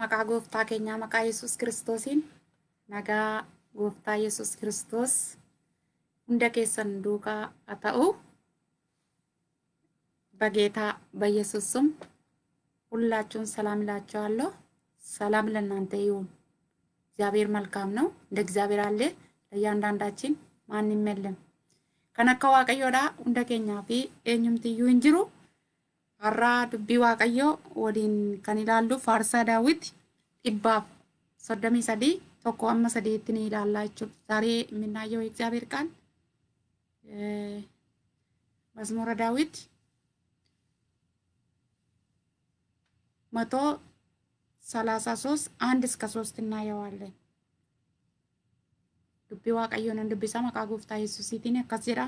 maqaa gooftaa keenyaa maqaa yesus kiristoosiin nagaa gooftaa yesus kiristoos hunda keessan duukaa haa ta'u በጌታ በኢየሱስ ስም ሁላችሁን ሰላም እላችኋለሁ። ሰላም ለእናንተ ይሁን። እግዚአብሔር መልካም ነው። እንደ እግዚአብሔር አለ ለእያንዳንዳችን ማንም የለም። ከነካ ዋቀዮዳ ሁንደ ኬኛ ፊ eenyumti iyyuu hin jiru har'a dubbii waaqayyoo waliin kan ilaallu faarsaa daawwiti dhibbaaf soddomii sadii tokko amma sadiitti ni ilaallaa jechuudha. ዛሬ የምናየው የእግዚአብሔር ቃል መዝሙረ ዳዊት መቶ ሰላሳ ሶስት አንድ እስከ ሶስት እናየዋለን። dubbii waaqayyoon hin dubbisa maqaa gooftaa yesuusiitiin akkas jedha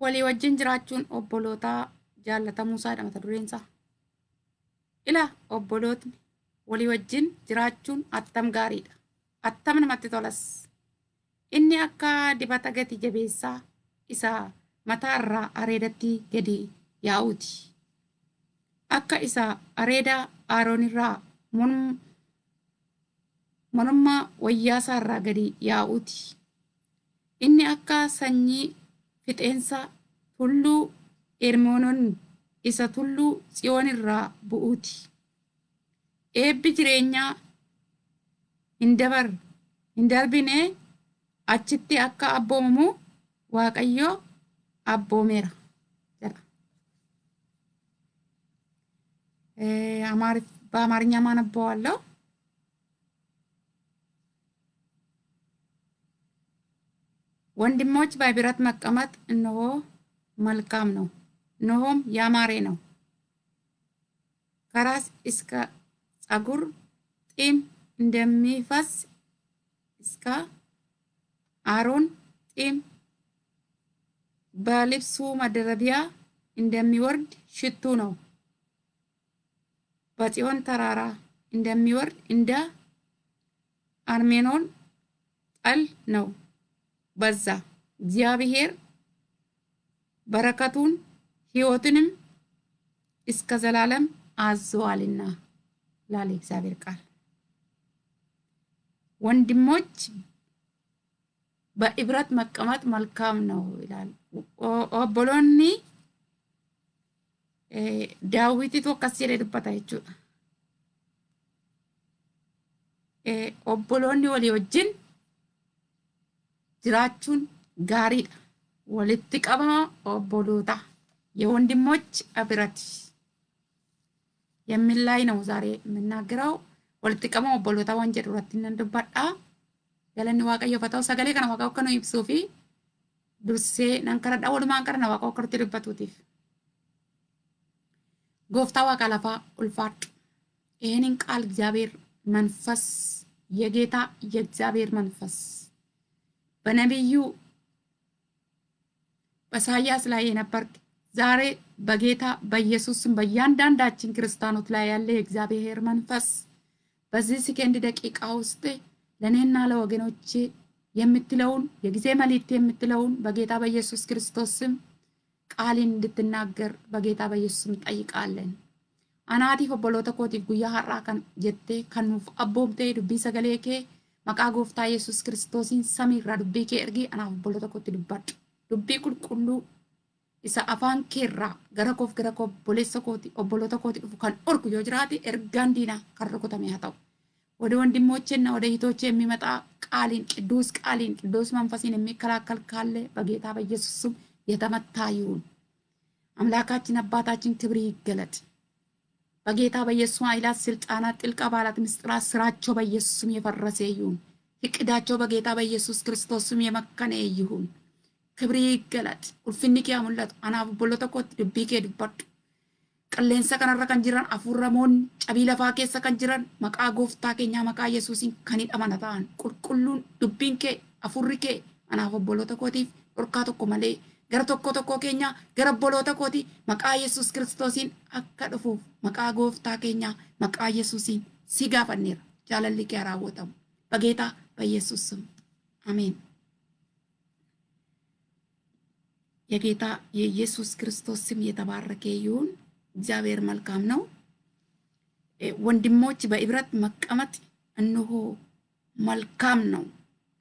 walii wajjin jiraachuun obbolootaa jaallatamuusaadha mata dureen isaa. Ila obbolootni walii wajjin jiraachuun attam gaariidha. Attam namatti tolas. Inni akka dibata gati jabeessaa isa mataa irraa areedatti gadi yaa'uuti. Akka isa areeda Aroonirraa wayyaa isaa irraa gadi yaa'uuti. Inni akka sanyii Fixeensa tulluu Irmoonoon isa tulluu Tsiyoon irraa bu'uuti. Eebbi jireenyaa hin darbine achitti akka abboomamu Waaqayyo abboomeera. በአማርኛ ወንድሞች በህብረት መቀመጥ እነሆ መልካም ነው፣ እነሆም ያማሬ ነው። ከራስ እስከ ጸጉር ጢም እንደሚፈስ እስከ አሮን ጢም በልብሱ መደረቢያ እንደሚወርድ ሽቱ ነው። በጽዮን ተራራ እንደሚወርድ እንደ አርሜኖን ጠል ነው። በዛ። እግዚአብሔር በረከቱን ህይወትንም እስከ ዘላለም አዘዋልና ላለ እግዚአብሔር ቃል ወንድሞች በህብረት መቀመጥ መልካም ነው ይላል። ኦቦሎኒ ዳዊቲቱ አካስ ጀደዱበታ ጀቹudha ኦቦሎኒ ወሊ ወጅን jiraachuun gaariidha. Walitti qabama obbolootaa የወንድሞች ህብረት የሚል ላይ ነው ዛሬ የምናገረው። ወልጥ ቀሞ ኦቦሎታ ወንጀል ሁለትነን ዱባዳ ገለኒ ዋቀዮ ፈተው ሰገሌ ከነ ዋቀው ከነ ይብሱ ፊ ነንከረዳ ወሉማን ከነ ዋቀው ከርት ድበቱቲፍ ጎፍታ ዋቃ ለፋ ኡልፋድ ይህንን ቃል እግዚአብሔር መንፈስ የጌታ የእግዚአብሔር መንፈስ በነቢዩ በኢሳያስ ላይ የነበርክ ዛሬ በጌታ በኢየሱስም በእያንዳንዳችን ክርስቲያኖች ላይ ያለ የእግዚአብሔር መንፈስ በዚህ ሴኮንድ ደቂቃ ውስጥ ለእኔና ለወገኖቼ የምትለውን የጊዜ መልእክት የምትለውን በጌታ በኢየሱስ ክርስቶስም ስም ቃልን እንድትናገር በጌታ በኢየሱስም ጠይቃለን። አናቲ ኦቦሎተ ጉያ ሀራ ከን ጀቴ ከኑፍ አቦምቴ ዱቢ ሰገሌ ኬ Maqaa gooftaa yesus Kiristoosiin samiirraa dubbii kee ergee anaaf obbolota kooti dubbadha. Dubbii qulqulluu isa afaan keerraa garakoo fi garakoo obbolota kooti dhufu kan orgu yoo jiraate ergaan diinaa kan rukutame haa ta'u. Odaan dimmocheen na oday itoocheen immii qaaliin qidduus qaaliin qidduus manfasiin immii kalaan kalkaallee fageetaa fayyisusuu yatamataa jiruun. Amlaakaa achiin, abbaa ta'aachiin, Bageetaa bayyeessuma ayilaas,silxaanaa,xiqqaa,baala,admistiraa,siraachoo bayyeessuus mi'ee farratti eeyyamu. Xiqqidaachoo bageetaa bayyeessuus kiristoos mi'ee kan eeyyamu. kibrii Galati! ulfinni kee mul'atu! Anaa bobbolloo tokkooti! Dubbii kee dubbadhu! Qilleensa kanarra kan jiran afur:namoonni cabii lafaa keessa kan jiran maqaa gooftaa keenyaa maqaa yesuusii kan hidhaman ta'an: qulqulluun,dubbiin kee,afurri kee,anaa bobbolloo tokkootiif dhorkaa tokko malee. gara tokko tokko keenya gara boloota kooti maqaa yesus kiristoosiin akka dhufuuf maqaa gooftaa keenyaa maqaa yesuusiin si gaafanneera jaalalli kee raawwatamu bageetaa በኢየሱስ ስም አሜን። የጌታ የኢየሱስ ክርስቶስ ስም የተባረከ ይሁን። እግዚአብሔር መልካም ነው። ወንድሞች በህብረት መቀመጥ እነሆ መልካም ነው።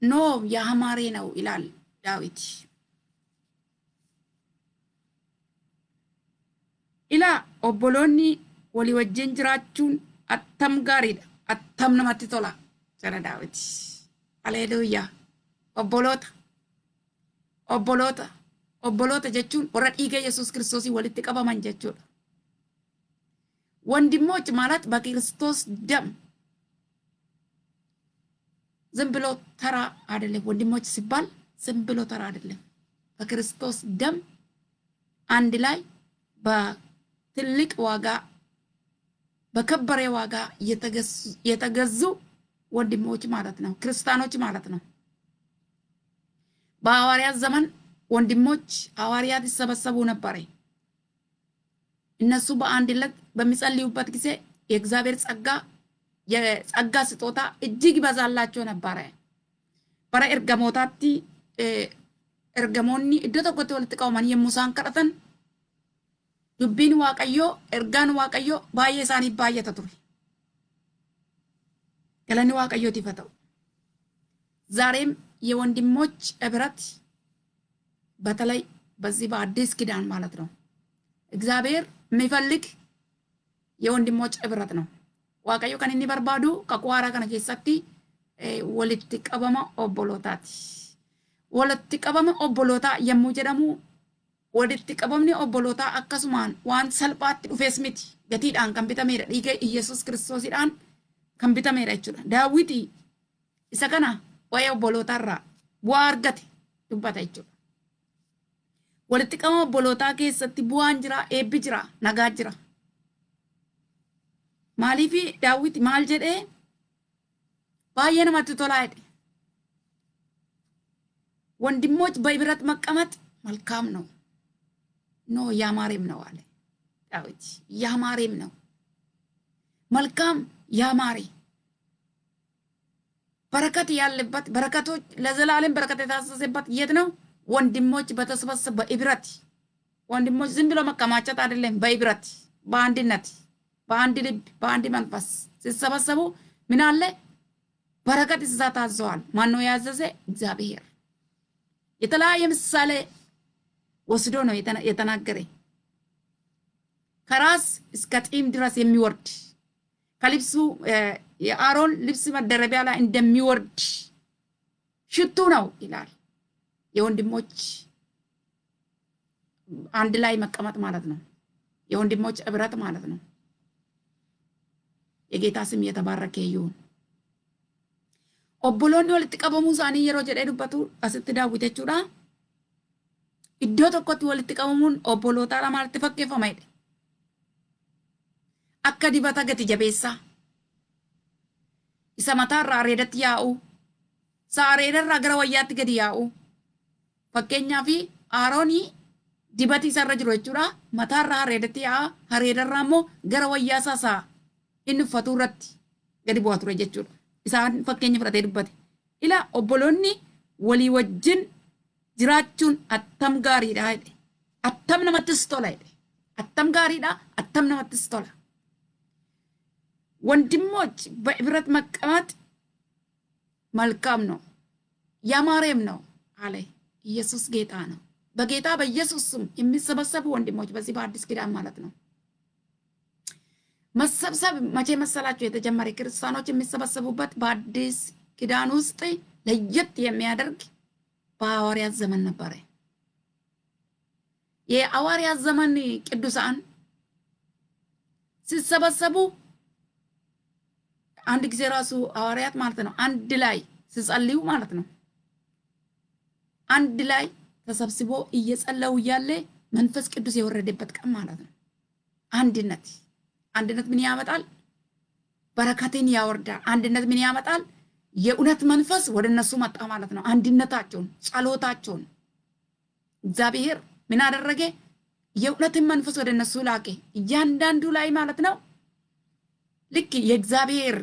ኖ ያማረ ነው ይላል ዳዊት። Ilaa obboloonni walii wajjin jiraachuun atham gaariidha! attam namatti tola! Sana daawwiti! Ala idoo iyyuu! Obbolota! jechuun warra dhiigaa Yesuus kiristoosii walitti qabaman jechuudha! Wandimmochi maalaat! Bakka kiristoos dam! Zimbiloo tara Adeline! Wandimmochi sibbaan! Zimbiloo tara Adeline! Bakki dam! Andilaay ba! ትልቅ ዋጋ በከበሬ ዋጋ የተገዙ ወንድሞች ማለት ነው፣ ክርስቲያኖች ማለት ነው። በሐዋርያት ዘመን ወንድሞች ሐዋርያት ይሰበሰቡ ነበር። እነሱ በአንድ በሚጸልዩበት ጊዜ የእግዚአብሔር ጸጋ የጸጋ ስጦታ እጅግ ይበዛላቸው ነበረ። በረ እደ dubbiin waaqayyoo ergaan waaqayyoo baay'ee isaaniif baay'ata ture galanni waaqayyootiif haa ta'u ዛሬም የወንድሞች እብረት በተለይ በዚህ በአዲስ ኪዳን ማለት ነው እግዚአብሔር የሚፈልግ የወንድሞች እብረት ነው ዋቀዮ ከን ኒ በርባዱ ከቋራ ከነ ኬሰቲ ወልት ቀበመ ኦቦሎታቲ ወልት ቀበመ ኦቦሎታ የሙ ጀደሙ walitti qabamni obbolootaa akkasumaan waan salphaatti dhufes miti gatiidhaan kan bitameera dhiiga Iyyasuus kiristoosiidhaan kan bitameera jechuudha. Daawwiti isa kana obbolootaa irraa bu'aa argate dubbata jechuudha. Walitti qabama obbolootaa keessatti bu'aan jira, eebbi jira, nagaa jira. Maaliif daawwiti maal jedhee baay'ee namatti tolaa jedhe. Wandimmoch birat maqamat malkaam ነው ኖ ያማሬም ነው አለ ዳዊት። ያማሬም ነው መልካም ያማሬ በረከት ያለበት በረከቶች ለዘላለም በረከት የታዘዘበት የት ነው? ወንድሞች በተሰበሰበ በኢብረት ወንድሞች ዝም ብሎ መከማቸት አይደለም። በኢብረት በአንድነት፣ በአንድ ልብ፣ በአንድ መንፈስ ሲሰበሰቡ ምን አለ? በረከት እዛ ታዘዋል። ማነው ያዘዘ? እግዚአብሔር። የተለያየ ምሳሌ ወስዶ ነው የተናገረ ከራስ እስከ ጢም ድረስ የሚወርድ ከልብሱ የአሮን ልብስ መደረቢያ ላይ እንደሚወርድ ሽቱ ነው ይላል። የወንድሞች አንድ ላይ መቀመጥ ማለት ነው። የወንድሞች እብረት ማለት ነው። የጌታ ስም እየተባረከ ይሁን። ኦቦሎኒ ወልጥ ሳኒ የሮ ጀደዱበቱ አስት iddoo tokkotti walitti qabamuun obbolootaa lamaatti fakkeeffamedha. Akka dibata gati jabeessaa isa mataarraa areedatti yaa'u isa areedarraa gara wayyaatti gadi yaa'u fakkeenyaa fi aaroonii dibati isarra jiru jechuudha mataarraa areedatti yaa'a areedarraa immoo gara wayyaa isaa inni uffatu irratti gadi bu'aa ture jechuudha isaan fakkeenya fudhatee dubbate ila obboloonni walii wajjin jiraachuun attam gaariidha jedhe. Attam namattis tola jedhe. Attam gaariidha, attam namattis tola. ወንድሞች በህብረት መቀመጥ መልካም ነው፣ ያማሬም ነው አለ። ኢየሱስ ጌታ ነው። በጌታ በኢየሱስ ስም የሚሰበሰቡ ወንድሞች በዚህ በአዲስ ኪዳን ማለት ነው። መሰብሰብ መቼ መሰላቸው የተጀመረ? ክርስቲያኖች የሚሰበሰቡበት በአዲስ ኪዳን ውስጥ ለየት የሚያደርግ በሐዋርያት ዘመን ነበረ። የሐዋርያት ዘመን ቅዱሳን ሲሰበሰቡ አንድ ጊዜ ራሱ ሐዋርያት ማለት ነው አንድ ላይ ሲጸልዩ ማለት ነው አንድ ላይ ተሰብስቦ እየጸለዩ እያለ መንፈስ ቅዱስ የወረደበት ቀን ማለት ነው። አንድነት አንድነት ምን ያመጣል? በረከትን ያወርዳል። አንድነት ምን ያመጣል? የእውነት መንፈስ ወደ እነሱ መጣ ማለት ነው። አንድነታቸውን፣ ጸሎታቸውን እግዚአብሔር ምን አደረገ? የእውነትን መንፈስ ወደ እነሱ ላቄ እያንዳንዱ ላይ ማለት ነው። ልክ የእግዚአብሔር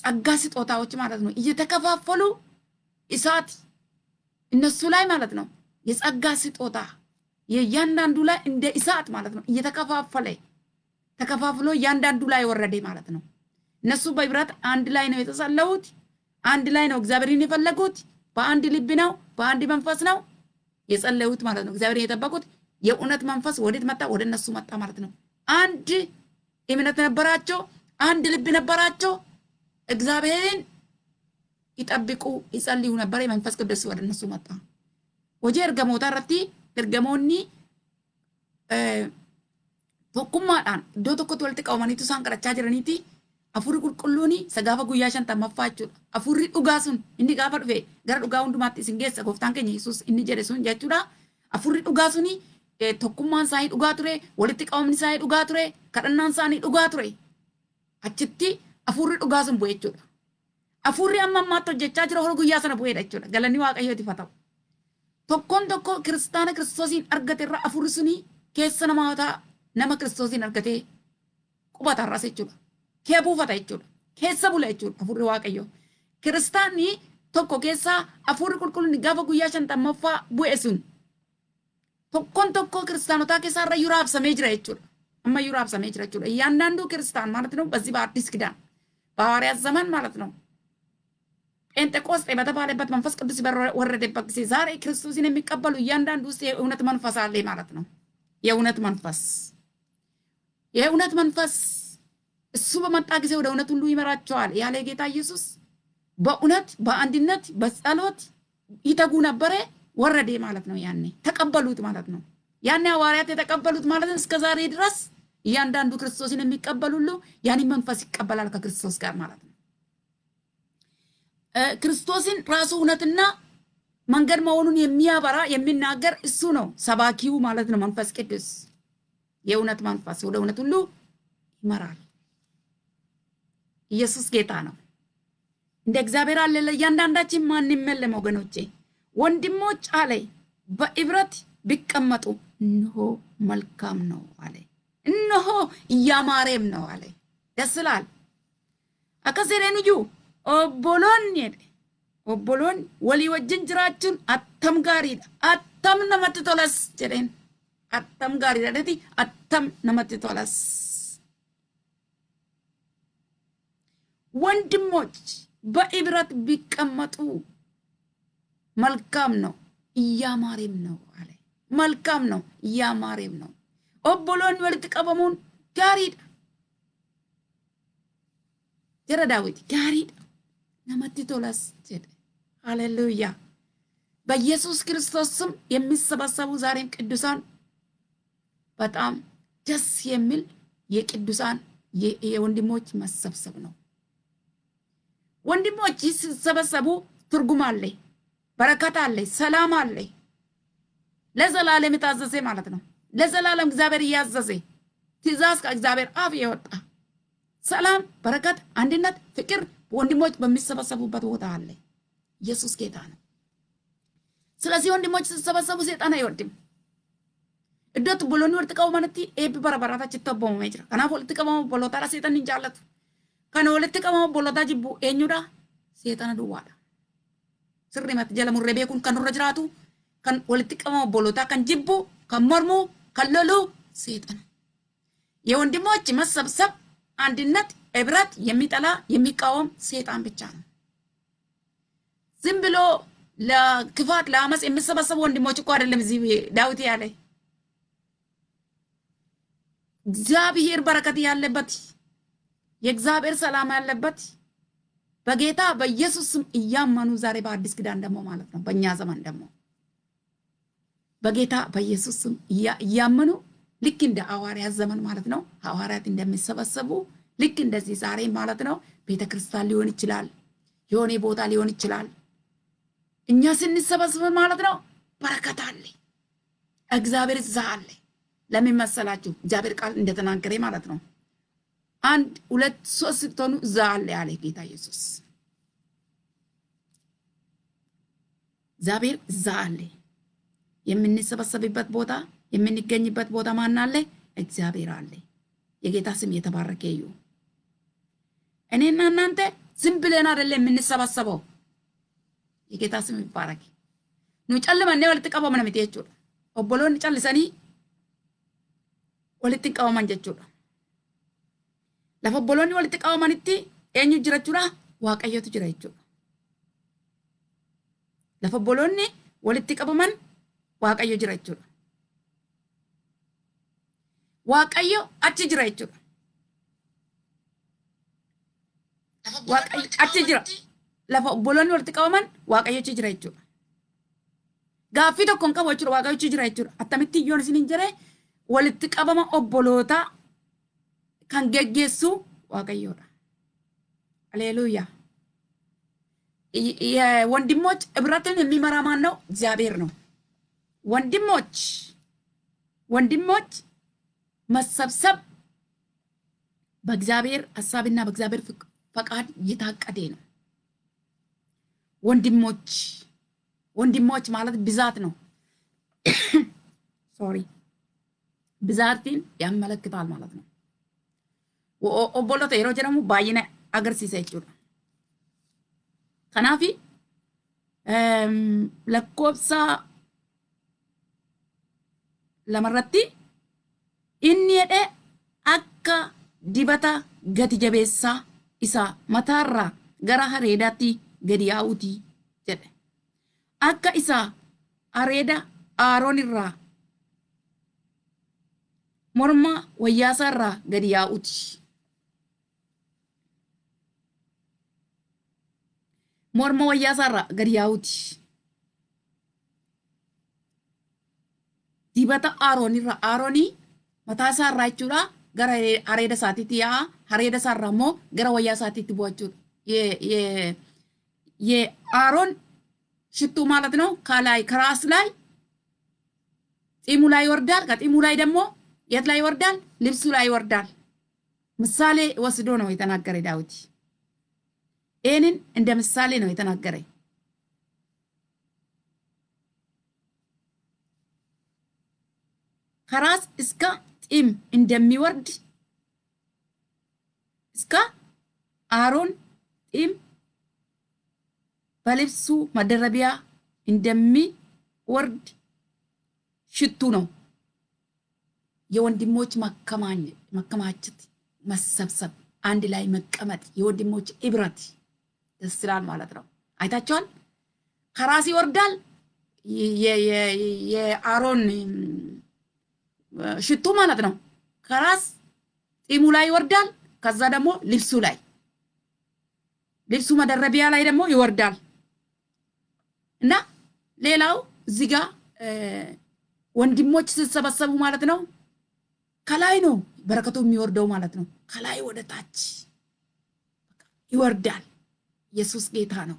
ጸጋ ስጦታዎች ማለት ነው እየተከፋፈሉ እሳት እነሱ ላይ ማለት ነው። የጸጋ ስጦታ የእያንዳንዱ ላይ እንደ እሳት ማለት ነው እየተከፋፈለ ተከፋፍሎ እያንዳንዱ ላይ ወረደ ማለት ነው። እነሱ በህብረት አንድ ላይ ነው የተሰለፉት። አንድ ላይ ነው እግዚአብሔርን የፈለጉት። በአንድ ልብ ነው፣ በአንድ መንፈስ ነው የጸለዩት ማለት ነው። እግዚአብሔርን የጠበቁት የእውነት መንፈስ ወዴት መጣ? ወደ እነሱ መጣ ማለት ነው። አንድ እምነት ነበራቸው፣ አንድ ልብ ነበራቸው። እግዚአብሔርን ይጠብቁ ይጸልዩ ነበር። የመንፈስ ቅዱስ ወደ እነሱ መጣ። ወጀ እርገሞታ ረቲ እርገሞኒ ቶኩማዳን ዶ ቶኮት ወልጥ ቀውመኒቱ ሳን ቀረቻ Afurri qulqulluun sagaafa guyyaa shantammaffaa jechuudha. Afurri dhugaa sun inni gaafa dhufe gara dhugaa hundumaatti isin geessa gooftaan keenya Yesuus inni jedhe sun jechuudha. Afurri dhugaa sun tokkummaan isaanii dhugaa ture, walitti qabamni isaanii dhugaa ture, kadhannaan isaanii dhugaa ture. Achitti afurri dhugaa sun bu'e jechuudha. Afurri amma ammaatti hojjechaa jira hora guyyaa sana bu'eedha jechuudha. Galanni Waaqayyooti fa ta'u. Tokkoon tokko kiristaana kiristoosiin argate irra afurri sun keessa namootaa nama kiristoosiin argatee qubatarraas jechuudha. kee buufata jechuudha. Keessa bula jechuudha hafuurri waaqayyoo. Kiristaanii tokko keessaa hafuurri qulqullinni gaafa guyyaa shantammaffaa bu'e sun tokkoon tokkoo kiristaanotaa keessaa irra yuraa habsamee jira jechuudha. Amma yuraa habsamee jira jechuudha. Iyaandaandu kiristaan ማለት ነው በዚህ በአዲስ ኪዳን በሐዋርያት ዘመን ማለት ነው ጴንጤቆስጤ በተባለበት መንፈስ ቅዱስ በወረደበት ጊዜ ዛሬ ክርስቶስን የሚቀበሉ እያንዳንዱ ውስጥ የእውነት መንፈስ አለ ማለት ነው። የእውነት መንፈስ የእውነት manfas. እሱ በመጣ ጊዜ ወደ እውነት ሁሉ ይመራቸዋል ያለ ጌታ ኢየሱስ በእውነት በአንድነት በጸሎት ይተጉ ነበረ። ወረዴ ማለት ነው። ያኔ ተቀበሉት ማለት ነው። ያኔ ሐዋርያት የተቀበሉት ማለት ነው። እስከ ዛሬ ድረስ እያንዳንዱ ክርስቶስን የሚቀበል ሁሉ ያኔ መንፈስ ይቀበላል ከክርስቶስ ጋር ማለት ነው። ክርስቶስን ራሱ እውነትና መንገድ መሆኑን የሚያበራ የሚናገር እሱ ነው፣ ሰባኪው ማለት ነው። መንፈስ ቅዱስ የእውነት መንፈስ ወደ እውነት ሁሉ ይመራል። ኢየሱስ ጌታ ነው። እንደ እግዚአብሔር አለ ለእያንዳንዳችን ማንም የለም ወገኖቼ። ወንድሞች አለ በህብረት ቢቀመጡ እንሆ መልካም ነው አለ፣ እንሆ እያማሬም ነው አለ። ደስ ይላል። አከሴኔን እዩ ኦቦሎን ሄደ ኦቦሎን ወሊ ወጅን ጅራችን አተም ጋሪዳ አተም ነመት ቶለስ ጀደን አተም ጋሪዳ ደቲ አተም ነመት ቶለስ ወንድሞች በኢብረት ቢቀመጡ መልካም ነው፣ እያማሬም ነው አለ። መልካም ነው፣ እያማሬም ነው። ኦቦሎን ወልት ቀበሙን ጋሪዳ ጀረ ዳዊት gaariidha ነመቲ tolas jedhe ሃሌሉያ በኢየሱስ ክርስቶስ ስም የሚሰበሰቡ ዛሬም ቅዱሳን በጣም ደስ የሚል የቅዱሳን የወንድሞች መሰብሰብ ነው። ወንድሞች ሲሰበሰቡ ትርጉም አለ፣ በረከት አለ፣ ሰላም አለ። ለዘላለም የታዘዘ ማለት ነው። ለዘላለም እግዚአብሔር እያዘዘ ትእዛዝ ከእግዚአብሔር አፍ የወጣ ሰላም፣ በረከት፣ አንድነት፣ ፍቅር ወንድሞች በሚሰበሰቡበት ቦታ አለ። ኢየሱስ ጌታ ነው። ስለዚህ ወንድሞች ሲሰበሰቡ ሴጣን አይወድም። እዶት ቦሎኒ ወርጥቀው ማለት ኤብ በረበራታች ተቦመ ጅራ ከናፍ ወልጥቀበ ቦሎታራ ሴጣን እንጃለቱ Kana walitti qabama obbolootaa jibbu eenyudha? Seexana duwwaadha. mati jala murree beekuun kan irra jiraatu kan walitti qabama obbolootaa kan jibbu kan mormu kan lolu seexana። የወንድሞች መሰብሰብ አንድነት ህብረት የሚጠላ የሚቃወም la ብቻ ነው። ዝም ብሎ ለክፋት ለአመፅ የሚሰበሰቡ ወንድሞች እኮ አይደለም እዚህ ዳዊት hir barakati በረከት bati. የእግዚአብሔር ሰላም ያለበት በጌታ በኢየሱስ ስም እያመኑ ዛሬ በአዲስ ኪዳን ደግሞ ማለት ነው በእኛ ዘመን ደግሞ በጌታ በኢየሱስ ስም እያመኑ ልክ እንደ ሐዋርያት ዘመን ማለት ነው ሐዋርያት እንደሚሰበሰቡ ልክ እንደዚህ ዛሬ ማለት ነው ቤተ ክርስቲያን ሊሆን ይችላል፣ የሆነ ቦታ ሊሆን ይችላል። እኛ ስንሰበስብ ማለት ነው በረከት አለ፣ እግዚአብሔር እዛ አለ። ለምን መሰላችሁ? እግዚአብሔር ቃል እንደተናገረ ማለት ነው አንድ ሁለት ሶስት ስትሆኑ እዛ አለ ያለ ጌታ ኢየሱስ እግዚአብሔር እዛ አለ። የምንሰበሰብበት ቦታ የምንገኝበት ቦታ ማን አለ? እግዚአብሔር አለ። የጌታ ስም የተባረከ እዩ። እኔና እናንተ ዝም ብለን አደለ የምንሰበሰበው። የጌታ ስም ይባረክ። ኑ ጨልመኔ ወልት ቀቦ ምነምት ጀቹ ኦቦሎን ጨልሰኒ ወልትን ቀቦመን ጀቹudha Lafa obboloonni walitti qabamanitti eenyu jirachuudha? Waaqayyotu jira jechuudha. Lafa obboloonni walitti qabaman waaqayyo jira jechuudha. Waaqayyo achi jira jechuudha. Waaqayyo achi jira. Lafa obboloonni walitti qabaman waaqayyo achi jira jechuudha. Gaaffii tokko hin qabu jechuudha waaqayyo achi jira jechuudha. Attamitti iyyoon isin hin jiree walitti qabama obboloota. kan geggeessu waaqayyoodha aleluya ወንድሞች እብረትን የሚመራ ማን ነው እግዚአብሔር ነው ወንድሞች ወንድሞች መሰብሰብ በእግዚአብሔር ሀሳብና በእግዚአብሔር ፈቃድ እየታቀደ ነው ወንድሞች ወንድሞች ማለት ብዛት ነው ሶሪ ብዛትን ያመለክታል ማለት ነው obbolota yeroo jedhamu baay'ina agarsiisa jechuudha. Kanaaf lakkoobsa lamarratti inni jedhe akka dibata gati jabeessaa isaa mataarraa gara hareedaatti gadi yaa'uutii jedhe. Akka isa areeda aaroon irraa morma wayyaasaa irraa gadi yaa'uuti. Morma wayyaasaarraa gadi yaa'uuti. Dibata Aaroonirra Aaroonii mataa isaarraa jechuudha gara hareeda isaatiitti yaa'a. Hareeda isaarraa immoo gara wayyaa isaatiitti bu'a jechuudha. Yee Aaroon shittuu maalat ነው ከላይ ከራስ ላይ ጢሙ ላይ ይወርዳል። ከጢሙ ላይ ደግሞ የት ላይ ይወርዳል? ልብሱ ላይ ይወርዳል። ምሳሌ ወስዶ ነው የተናገረ ዳዊት። ይህንን እንደ ምሳሌ ነው የተናገረኝ። ከራስ እስከ ጢም እንደሚወርድ እስከ አሮን ጢም በልብሱ መደረቢያ እንደሚወርድ ሽቱ ነው። የወንድሞች መከማቸት፣ መሰብሰብ፣ አንድ ላይ መቀመጥ፣ የወንድሞች ኢብረት ደስ ይላል ማለት ነው። አይታችኋል። ከራስ ይወርዳል። የአሮን ሽቱ ማለት ነው። ከራስ ጢሙ ላይ ይወርዳል። ከዛ ደግሞ ልብሱ ላይ ልብሱ መደረቢያ ላይ ደግሞ ይወርዳል እና ሌላው እዚህ ጋ ወንድሞች ስትሰበሰቡ ማለት ነው ከላይ ነው በረከቱ የሚወርደው ማለት ነው። ከላይ ወደ ታች ይወርዳል። Yesus geetaa na'u.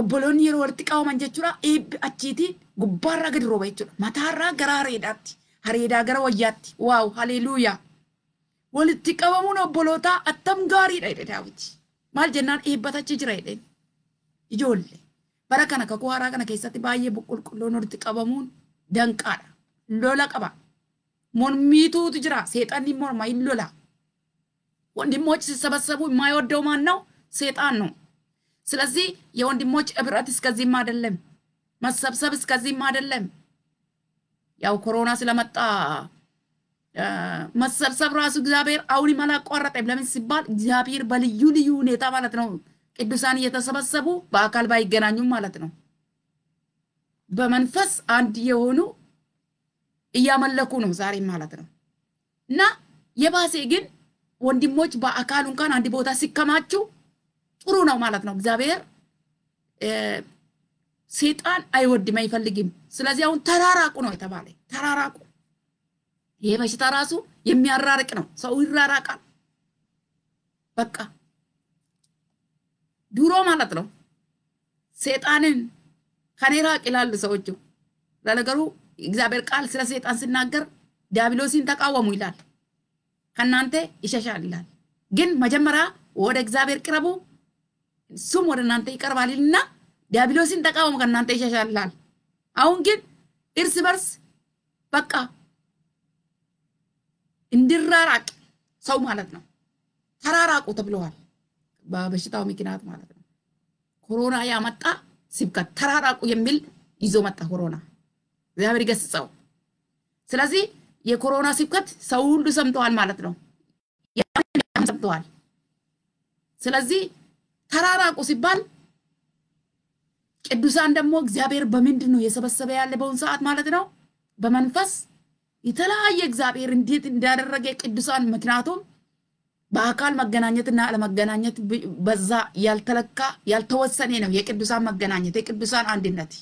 Obboloonni yeroo walitti qabaman jechuudha eebbi achiiti gubbaarraa gadi rooba jechuudha. Mataarraa gara hareedaatti, hareedaa gara wayyaatti. Waaw, haleeluuyaa. Walitti qabamuun obbolootaa attam gaarii jedhe daawwiti. Maal jennaan eebbatachii jira jedheen. Ijoollee. Bara kana kakuu haaraa kana keessatti baay'ee boqqolqolloon walitti qabamuun danqaadha. Lola qaba. Mormiituutu jira. Seexanni mormaa hin lola. Wanti immoo sassabassabuu maa yoo maanna'u ሴጣን ነው። ስለዚህ የወንድሞች እብረት እስከዚህም አይደለም፣ መሰብሰብ እስከዚህም አይደለም። ያው ኮሮና ስለመጣ መሰብሰብ ራሱ እግዚአብሔር አሁንም አላቋረጠም። ለምን ሲባል እግዚአብሔር በልዩ ልዩ ሁኔታ ማለት ነው ቅዱሳን እየተሰበሰቡ በአካል ባይገናኙም ማለት ነው በመንፈስ አንድ የሆኑ እያመለኩ ነው ዛሬም ማለት ነው። እና የባሴ ግን ወንድሞች በአካል እንኳን አንድ ቦታ ሲከማችሁ ጥሩ ነው ማለት ነው። እግዚአብሔር ሴጣን አይወድም፣ አይፈልግም። ስለዚህ አሁን ተራራቁ ነው የተባለ ተራራቁ። ይሄ በሽታ ራሱ የሚያራርቅ ነው። ሰው ይራራቃል። በቃ ድሮ ማለት ነው ሴጣንን ከኔ ራቅ ይላሉ ሰዎቹ። ለነገሩ እግዚአብሔር ቃል ስለ ሴጣን ሲናገር ዲያብሎስን ተቃወሙ ይላል፣ ከእናንተ ይሸሻል ይላል። ግን መጀመሪያ ወደ እግዚአብሔር ቅረቡ እሱም ወደ እናንተ ይቀርባል ይልና ዲያብሎስን ተቃወሙ፣ ከእናንተ ይሻሻላል። አሁን ግን እርስ በርስ በቃ እንዲራራቅ ሰው ማለት ነው ተራራቁ ተብለዋል። በበሽታው ምክንያት ማለት ነው። ኮሮና ያመጣ ስብከት ተራራቁ የሚል ይዞ መጣ ኮሮና። እግዚአብሔር ይገስጸው። ስለዚህ የኮሮና ስብከት ሰው ሁሉ ሰምተዋል ማለት ነው፣ ሰምተዋል። ስለዚህ ተራራቁ ሲባል ቅዱሳን ደግሞ እግዚአብሔር በምንድን ነው የሰበሰበ ያለ በውን ሰዓት ማለት ነው በመንፈስ የተለያየ እግዚአብሔር እንዴት እንዳደረገ ቅዱሳን ምክንያቱም በአካል መገናኘትና አለመገናኘት በዛ ያልተለካ ያልተወሰነ ነው። የቅዱሳን መገናኘት የቅዱሳን አንድነት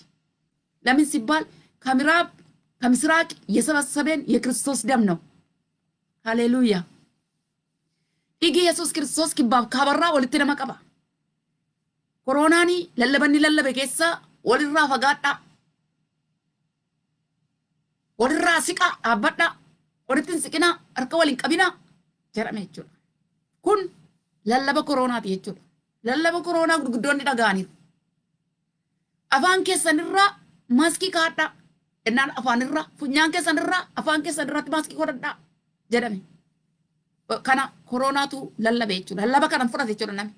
ለምን ሲባል ከምዕራብ ከምስራቅ የሰበሰበን የክርስቶስ ደም ነው። ሃሌሉያ ኢየሱስ ክርስቶስ ካበራ መቀባ Koroonaan lallabanni lallabe keessa walirraa fagaadhaa. Walirraa siqaa dhaabbadhaa. Walitti hin siqinaa harka waliin qabinaa jedhame jechuudha. Kun lallaba koroonaati jechuudha. Lallaba koroonaa gurguddoonni dhaga'aniiru. Afaan keessanirraa maaskii kaa'adhaa. Ennaan afaanirraa funyaan keessanirraa afaan keessanirratti maaskii godhadhaa jedhame. Kana Koronaatu lallabe jechuudha. Lallaba kanan fudhate jechuudha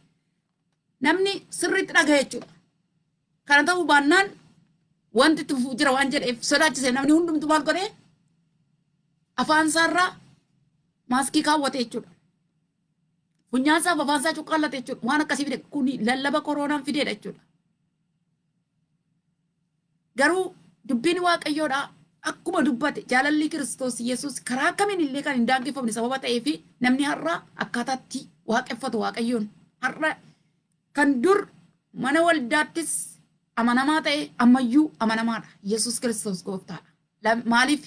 namni sirriitti dhaga'e jechuudha. Kana ta'uu baannaan wanti itti jira waan jedheef sodaachisee namni hundumtu maal godhee afaansaarraa maaskii kaawwate jechuudha. Funyaasaaf afaansaa cuqqaallate jechuudha. Waan akkasii fide kuni lallaba koroonaan fideedha jechuudha. Garuu dubbiin waaqayyoodhaa akkuma dubbate jaalalli kiristoos yesus karaa akkamiin illee kan hin daangeffamne sababa ta'ee fi namni har'a akkaataatti waaqeffatu waaqayyoon har'a kan dur mana waldaattis amanamaa ta'e ammayyuu amanamaadha. Yesuus Kiristoos gooftaadha. Maaliif?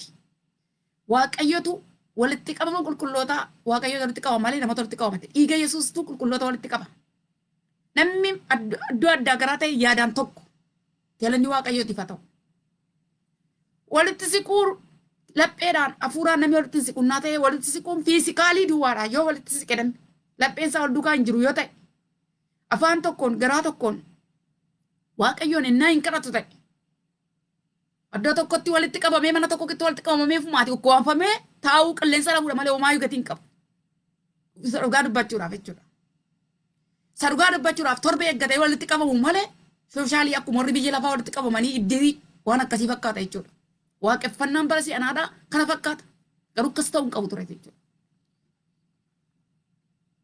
Waaqayyotu walitti qabama qulqullootaa waaqayyoota walitti qaba malee namoota walitti qaba miti. Dhiiga Yesuustu qulqulloota walitti qaba. Namni iddoo addaa garaa ta'e yaadaan tokko jalanni waaqayyootiif haa ta'u. Walitti siquu lapheedhaan hafuuraan namni walitti siqunnaa ta'e walitti siquun fiisikaalii duwwaadha yoo walitti siqedan lapheen isaa ol hin jiru yoo ta'e afaan tokkoon garaa tokkoon waaqayyoon innaa hin kadhatu ta'e. Addoo tokkotti walitti qabamee mana tokko walitti qabamee fumaati ukkoonfamee taa'uu qilleensa lafuudha malee homaayyuu gatiin qabu. Sarugaa dubbachuudhaaf jechuudha. Sarugaa dubbachuudhaaf torba eeggatee walitti qabamu malee soshaalii akkuma warri biyya lafaa walitti qabamanii iddirii waan akkasii fakkaata jechuudha. Waaqeffannaan bara si'anaadhaa kana fakkaata. Garuu akkas ta'uu hin qabu ture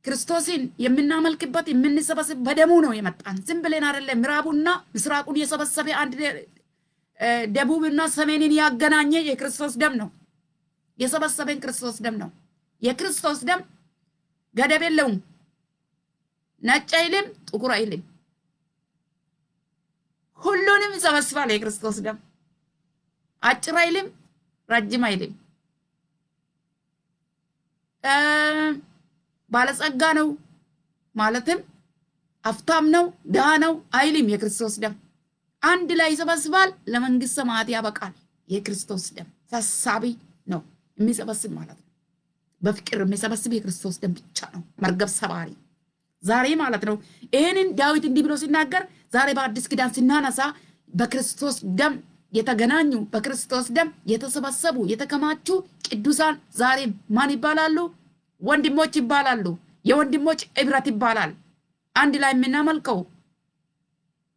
ክርስቶስን የምናመልክበት የምንሰበስብ በደሙ ነው የመጣን። ዝም ብለን አይደለም። ምዕራቡና ምስራቁን የሰበሰበ አንድ ደቡብና ሰሜንን ያገናኘ የክርስቶስ ደም ነው የሰበሰበን። ክርስቶስ ደም ነው። የክርስቶስ ደም ገደብ የለውም። ነጭ አይልም፣ ጥቁር አይልም። ሁሉንም ይሰበስባል። የክርስቶስ ደም አጭር አይልም፣ ረጅም አይልም። ባለጸጋ ነው ማለትም አፍታም ነው፣ ድሃ ነው አይልም። የክርስቶስ ደም አንድ ላይ ይሰበስባል፣ ለመንግስት ሰማዕት ያበቃል። የክርስቶስ ደም ሰብሳቢ ነው፣ የሚሰበስብ ማለት ነው። በፍቅር የሚሰበስብ የክርስቶስ ደም ብቻ ነው፣ መርገብ ሰባሪ ዛሬ ማለት ነው። ይህንን ዳዊት እንዲህ ብሎ ሲናገር ዛሬ በአዲስ ኪዳን ስናነሳ በክርስቶስ ደም የተገናኙ በክርስቶስ ደም የተሰበሰቡ የተከማቹ ቅዱሳን ዛሬ ማን ይባላሉ? ወንድሞች ይባላሉ። የወንድሞች እብረት ይባላል። አንድ ላይ የምናመልከው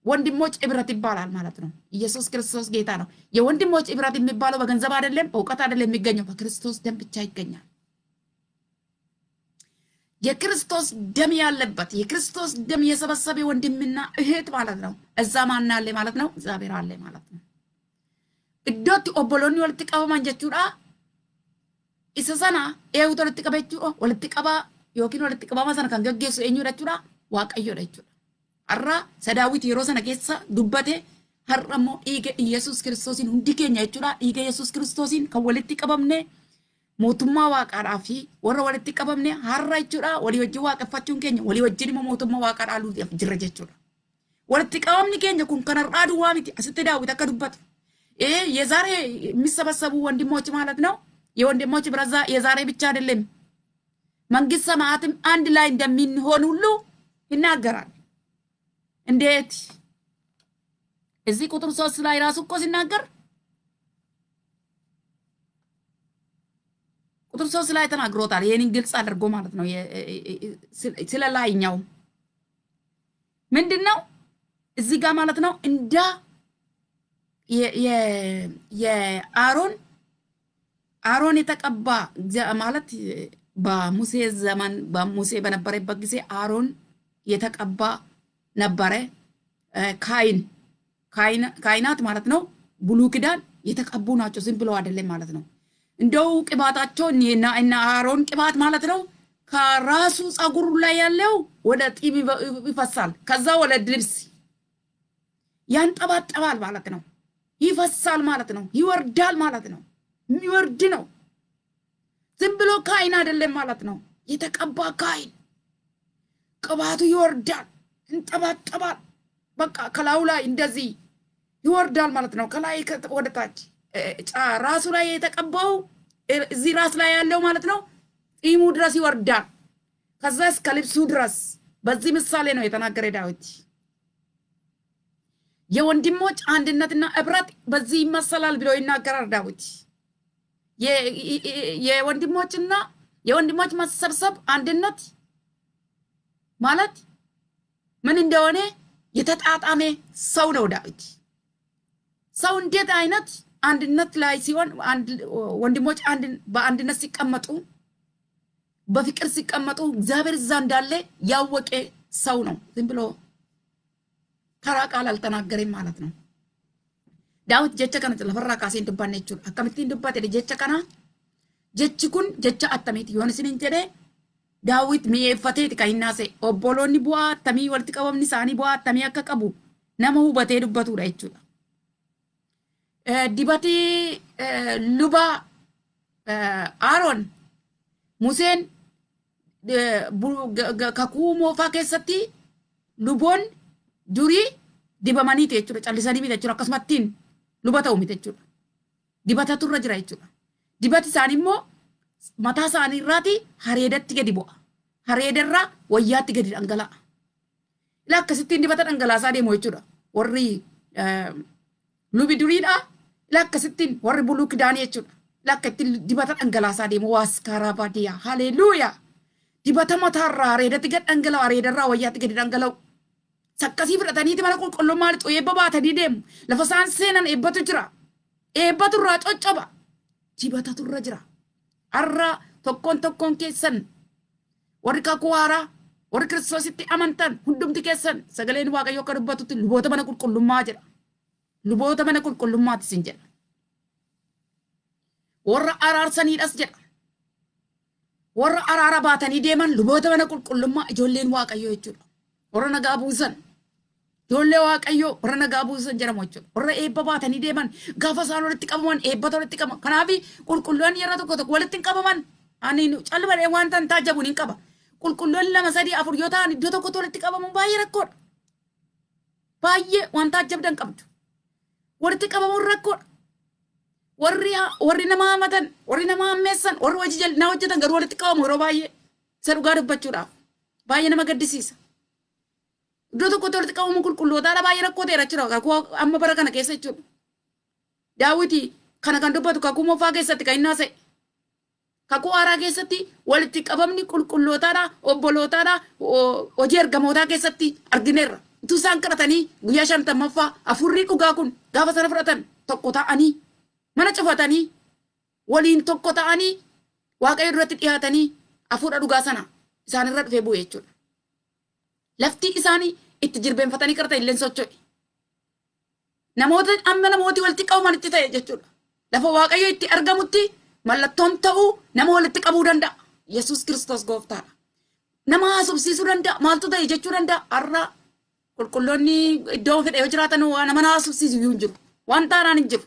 ወንድሞች እብረት ይባላል ማለት ነው። ኢየሱስ ክርስቶስ ጌታ ነው። የወንድሞች እብረት የሚባለው በገንዘብ አይደለም፣ በእውቀት አይደለም የሚገኘው በክርስቶስ ደም ብቻ ይገኛል። የክርስቶስ ደም ያለበት የክርስቶስ ደም የሰበሰበ ወንድምና እህት ማለት ነው። እዛ ማን አለ ማለት ነው? እግዚአብሔር አለ ማለት ነው። እዶት ኦቦሎኒ ወልቲ ቀበማን ጀቹዳ isa sana eewutu walitti qabachuudha walitti qabaa yookiin walitti qabama sana kan gaggeessu eenyudha jechuudha waaqayyoodha jechuudha. yeroo sana keessa dubbate har'a immoo dhiiga Yesuus kiristoosiin hundi keenya jechuudha dhiiga Yesuus kiristoosiin kan walitti qabamne mootummaa waaqaadhaa fi warra walitti qabamne har'a walii wajjin waaqeffachuun keenya walii wajjin immoo mootummaa waaqaadhaa jechuudha. Walitti qabamni keenya kun kan har'aa duwwaa miti asitti daawwit akka dubbatu. Ee yezaaree የወንድሞች ብረዛ የዛሬ ብቻ አይደለም። መንግስት ሰማያትም አንድ ላይ እንደሚሆን ሁሉ ይናገራል። እንዴት እዚህ ቁጥር ሶስት ላይ ራሱ እኮ ሲናገር ቁጥር ሶስት ላይ ተናግሮታል። ይህንን ግልጽ አድርጎ ማለት ነው። ስለ ላይኛው ምንድን ነው እዚህ ጋር ማለት ነው እንደ የአሮን አሮን የተቀባ ማለት በሙሴ ዘመን በሙሴ በነበረበት ጊዜ አሮን የተቀባ ነበረ። ካይን ካይናት ማለት ነው ብሉ ኪዳን የተቀቡ ናቸው። ዝም ብለው አይደለም ማለት ነው። እንደው ቅባታቸው እና አሮን ቅባት ማለት ነው ከራሱ ጸጉሩ ላይ ያለው ወደ ጢም ይፈሳል። ከዛ ወደ ልብስ ያንጠባጠባል ማለት ነው። ይፈሳል ማለት ነው። ይወርዳል ማለት ነው። የሚወርድ ነው። ዝም ብሎ ካይን አይደለም ማለት ነው። የተቀባ ካይን ቅባቱ ይወርዳል፣ እንጠባጠባል። በቃ ከላዩ ላይ እንደዚህ ይወርዳል ማለት ነው። ከላይ ወደ ታች ራሱ ላይ የተቀባው እዚህ ራስ ላይ ያለው ማለት ነው። ጢሙ ድረስ ይወርዳል፣ ከዛ እስከ ልብሱ ድረስ። በዚህ ምሳሌ ነው የተናገረ ዳዊት። የወንድሞች አንድነትና እብረት በዚህ ይመሰላል ብሎ ይናገራል ዳዊት። የወንድሞችና የወንድሞች መሰብሰብ አንድነት ማለት ምን እንደሆነ የተጣጣመ ሰው ነው ዳዊት። ሰው እንዴት አይነት አንድነት ላይ ሲሆን ወንድሞች በአንድነት ሲቀመጡ፣ በፍቅር ሲቀመጡ እግዚአብሔር እዛ እንዳለ ያወቀ ሰው ነው። ዝም ብሎ ተራ ቃል አልተናገረም ማለት ነው። Daawit jecha kana lafarraa kaasee hin dubbanne jechuudha. Akkamittiin dubbatedha jecha kana jechi kun jecha attamiiti yoon isin jedhee daawwit mi'eeffateeti kan hin naasee obboloonni bu'aa attamii walitti qabamni isaanii bu'aa attamii akka qabu nama hubatee dubbatuudha jechuudha. Eh, Dibatii eh, luba eh, Aaron Museen kakuu moofaa keessatti luboonni durii dibamanii jechuudha callisanii jechuudha akkasumattiin luba ta'u miti jechuudha. Dibatatu irra jira jechuudha. Dibati isaanii immoo mataa isaanii irraati hareedatti gadi bu'a. Hareeda irraa wayyaatti gadi dhangala'a. Ila akkasittiin dibata dhangalaasaa deemu jechuudha. Warri eh, lubi duriidhaa ila akkasittiin warri buluu kidaanii jechuudha. Ila akka dibata dhangalaasaa waaskaaraa baadiyyaa Dibata dhangala'u wayyaatti gadi dhangala'u. sakkasii fudhataniiti mana qulqullummaa lixu eebba baatanii deemu lafa isaan seenan eebbatu jira eebbatu irraa coccaba dibatatu irra jira har'a tokkoon tokkoon keessan warri kakuu haaraa warri kiristoositti amantan hundumti keessan sagaleen waaqayyoo akka dubbatutti luboota mana qulqullummaa jira luboota mana qulqullummaatis sin jedha warra araarsaniidhas jedha warra araara baatanii deeman luboota mana qulqullummaa ijoolleen waaqayyoo jechuudha warra nagaa buusan Ijoollee waaqayyo warra nagaa buusan jedhamu jechuudha. Warra eebba baatanii deeman gaafa isaan walitti qabaman eebbata walitti qabaman. Kanaaf qulqulloonni yeroo tokko tokko walitti qabaman. Ani taajabuun hin yoo ta'an iddoo tokkotti walitti qabamuun baay'ee rakkoodha. Baay'ee waan taajabdan qabdu. Walitti qabamuun rakkoodha. Warri nama hamatan, warri nama hojii hojjetan garuu walitti qabamu yeroo baay'ee. Isa dubbachuudhaaf baay'ee nama gaddisiisa. Iddoo tokkotti walitti qabama qulqullootaadha baay'ee rakkoo ta'e jira. Kakuu amma bara kana keessa jechuudha. Daawwiti kana kan dubbatu kakuu moofaa keessatti kan inni haasa'e. Kakuu haaraa keessatti walitti qabamni qulqullootaadha, obbolootaadha, hojii ergamootaa keessatti argineerra. Utuu isaan qabatanii guyyaa shantammaffaa afurrii dhugaa kun gaafa sana fudhatan tokko ta'anii mana cufatanii waliin tokko ta'anii waaqayyo duratti dhiyaatanii afuudha dhugaa sana isaanirra dhufee bu'e jechuudha. laftii isaanii itti jirbeenfatanii qarta illeen socho'e. Namoota amma namooti walitti qabuman itti ta'e jechuudha. Lafa Waaqayyo itti argamutti mallattoon ta'uu nama walitti qabuu danda'a. Yesuus Kiristoos gooftaadha. Nama haasofsiisuu danda'a. Maaltu ta'e jechuu danda'a. Har'a qulqulloonni iddoo fedhe yoo jiraatan nama haasofsiisu iyyuu hin jiru. Waan taanaan hin jiru.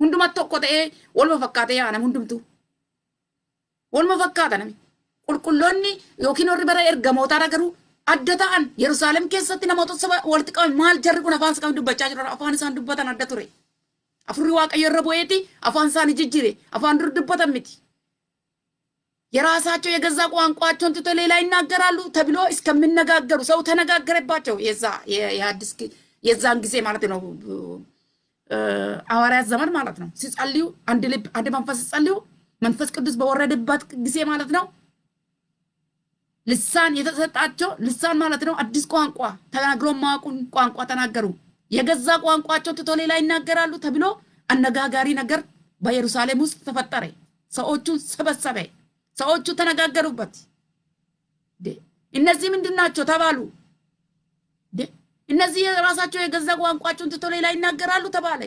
Hunduma tokko ta'ee waluma fakkaatee yaa nama hundumtuu. Waluma fakkaata nami. Qulqulloonni yookiin warri bara ergamootaadha garuu adda ta'an Yerusaalem keessatti namoota saba walitti qaban maal jarri kun afaan isaanii dubbachaa jiran afaan isaan dubbatan adda ture. Afurri waaqayyo irra bu'eeti afaan isaanii jijjiire afaan dur dubbatan miti. የራሳቸው የገዛ ቋንቋቸውን ትቶ ሌላ ይናገራሉ ተብሎ እስከሚነጋገሩ ሰው ተነጋገረባቸው። የዛ የአዲስ የዛን ጊዜ ማለት ነው ሐዋርያት ዘመን ማለት ነው። ሲጸልዩ አንድ ልብ አንድ መንፈስ ሲጸልዩ መንፈስ ቅዱስ በወረደበት ጊዜ ማለት ነው ልሳን የተሰጣቸው ልሳን ማለት ነው አዲስ ቋንቋ ተናግሮ ማቁን ቋንቋ ተናገሩ። የገዛ ቋንቋቸው ትቶ ሌላ ይናገራሉ ተብሎ አነጋጋሪ ነገር በኢየሩሳሌም ውስጥ ተፈጠረ። ሰዎቹ ሰበሰበ። ሰዎቹ ተነጋገሩበት። እነዚህ ምንድን ናቸው ተባሉ። እነዚህ የራሳቸው የገዛ ቋንቋቸውን ትቶ ሌላ ይናገራሉ ተባለ።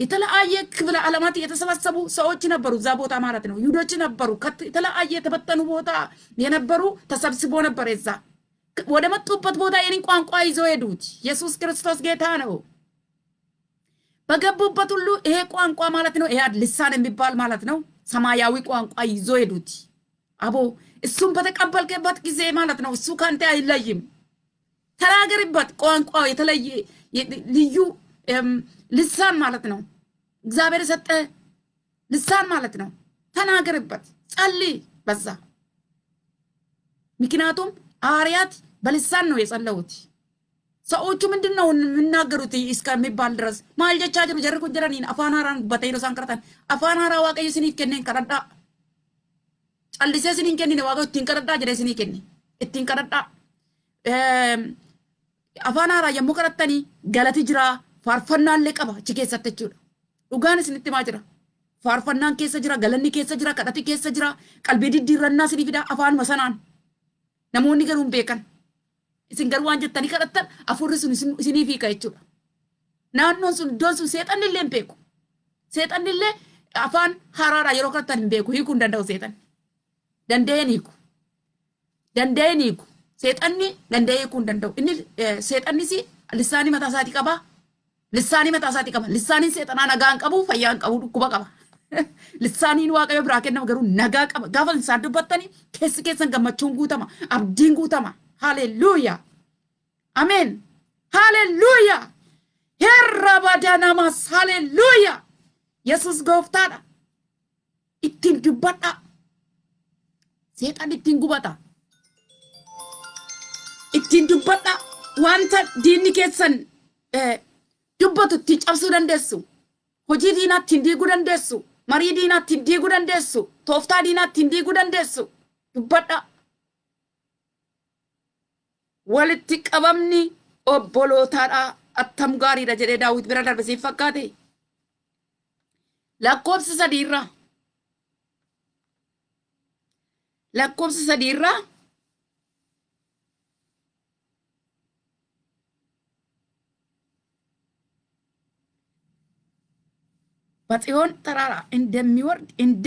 የተለያየ ክፍለ ዓለማት የተሰባሰቡ ሰዎች ነበሩ። እዛ ቦታ ማለት ነው ይሁዶች ነበሩ። የተለያየ የተበተኑ ቦታ የነበሩ ተሰብስቦ ነበር። የዛ ወደ መጡበት ቦታ የኔን ቋንቋ ይዞ ሄዱት። ኢየሱስ ክርስቶስ ጌታ ነው። በገቡበት ሁሉ ይሄ ቋንቋ ማለት ነው ይሄ ልሳን የሚባል ማለት ነው ሰማያዊ ቋንቋ ይዞ ሄዱት። አቦ እሱም በተቀበልክበት ጊዜ ማለት ነው እሱ ከአንተ አይለይም። ተናገርበት ቋንቋ የተለየ ልዩ ልሳን ማለት ነው። እግዚአብሔር የሰጠ ልሳን ማለት ነው። ተናገርበት፣ ጸልይ በዛ። ምክንያቱም ሐዋርያት በልሳን ነው የጸለዩት። ሰዎቹ ምንድን ነው የሚናገሩት እስከሚባል ድረስ ማልጀቻ ጀርኩ ጀረኒን አፋናራን ሀራን በተይሮ አፋናራ አፋን ሀራ ዋቀዩ ስኒፍ ከኔን ቀረዳ ጨልሴ ስኒን ከኒ ዋቀ እቲን ቀረዳ ጀሬ ስኒ ከኒ እቲን ቀረዳ አፋን ሀራ ገለት ጅራ illee qaba achi keessatti jechuudha. Dhugaan isinitti maa jira? Faarfannaan keessa jira, galanni keessa jira, kadhati keessa jira, qalbii diddiirrannaa isinii fidaa afaanuma sanaan. Namoonni beekan. Isin jettanii kadhattan afurri sun jechuudha. Naannoon sun iddoon sun beeku. afaan yeroo kadhattan hin beeku hiikuu danda'u seexanni. Danda'een hiiku. Danda'een hiiku. Seexanni danda'ee hiikuu danda'u. Inni eh, seexannis mataa isaatii qabaa. Lissaanii mataa isaatii qaba. Lissaaniin seexanaa nagaa hin qabu, fayyaa hin qabu, dhukkuba qaba. Lissaaniin waaqayyo biraa kennama garuu nagaa qaba. Gaafa isaan dubbattanii keessi keessan gammachuun guutama, abdiin guutama. Haalelluuyaa. Ameen. Haalelluuyaa. badaa badanamas. Haalelluuyaa. Yesus gooftaadha. Ittiin dubbadha. Seexan ittiin gubata. Ittiin dubbadha. Wanta diinni keessan. Dubbattutti cabsuu dandeessu. Hojii diinaatti hin diiguu dandeessu. Marii diinaatti hin diiguu dandeessu. Tooftaa diinaatti hin diiguu dandeessu. Dubbadha. Walitti qabamni obbolootaadhaa attam gaariidha jedhee daawwiti bira darbe siif fakkaate. Lakkoofsa sadiirraa. Lakkoofsa sadiirraa. በጽዮን ተራራ እንደሚወርድ እንደ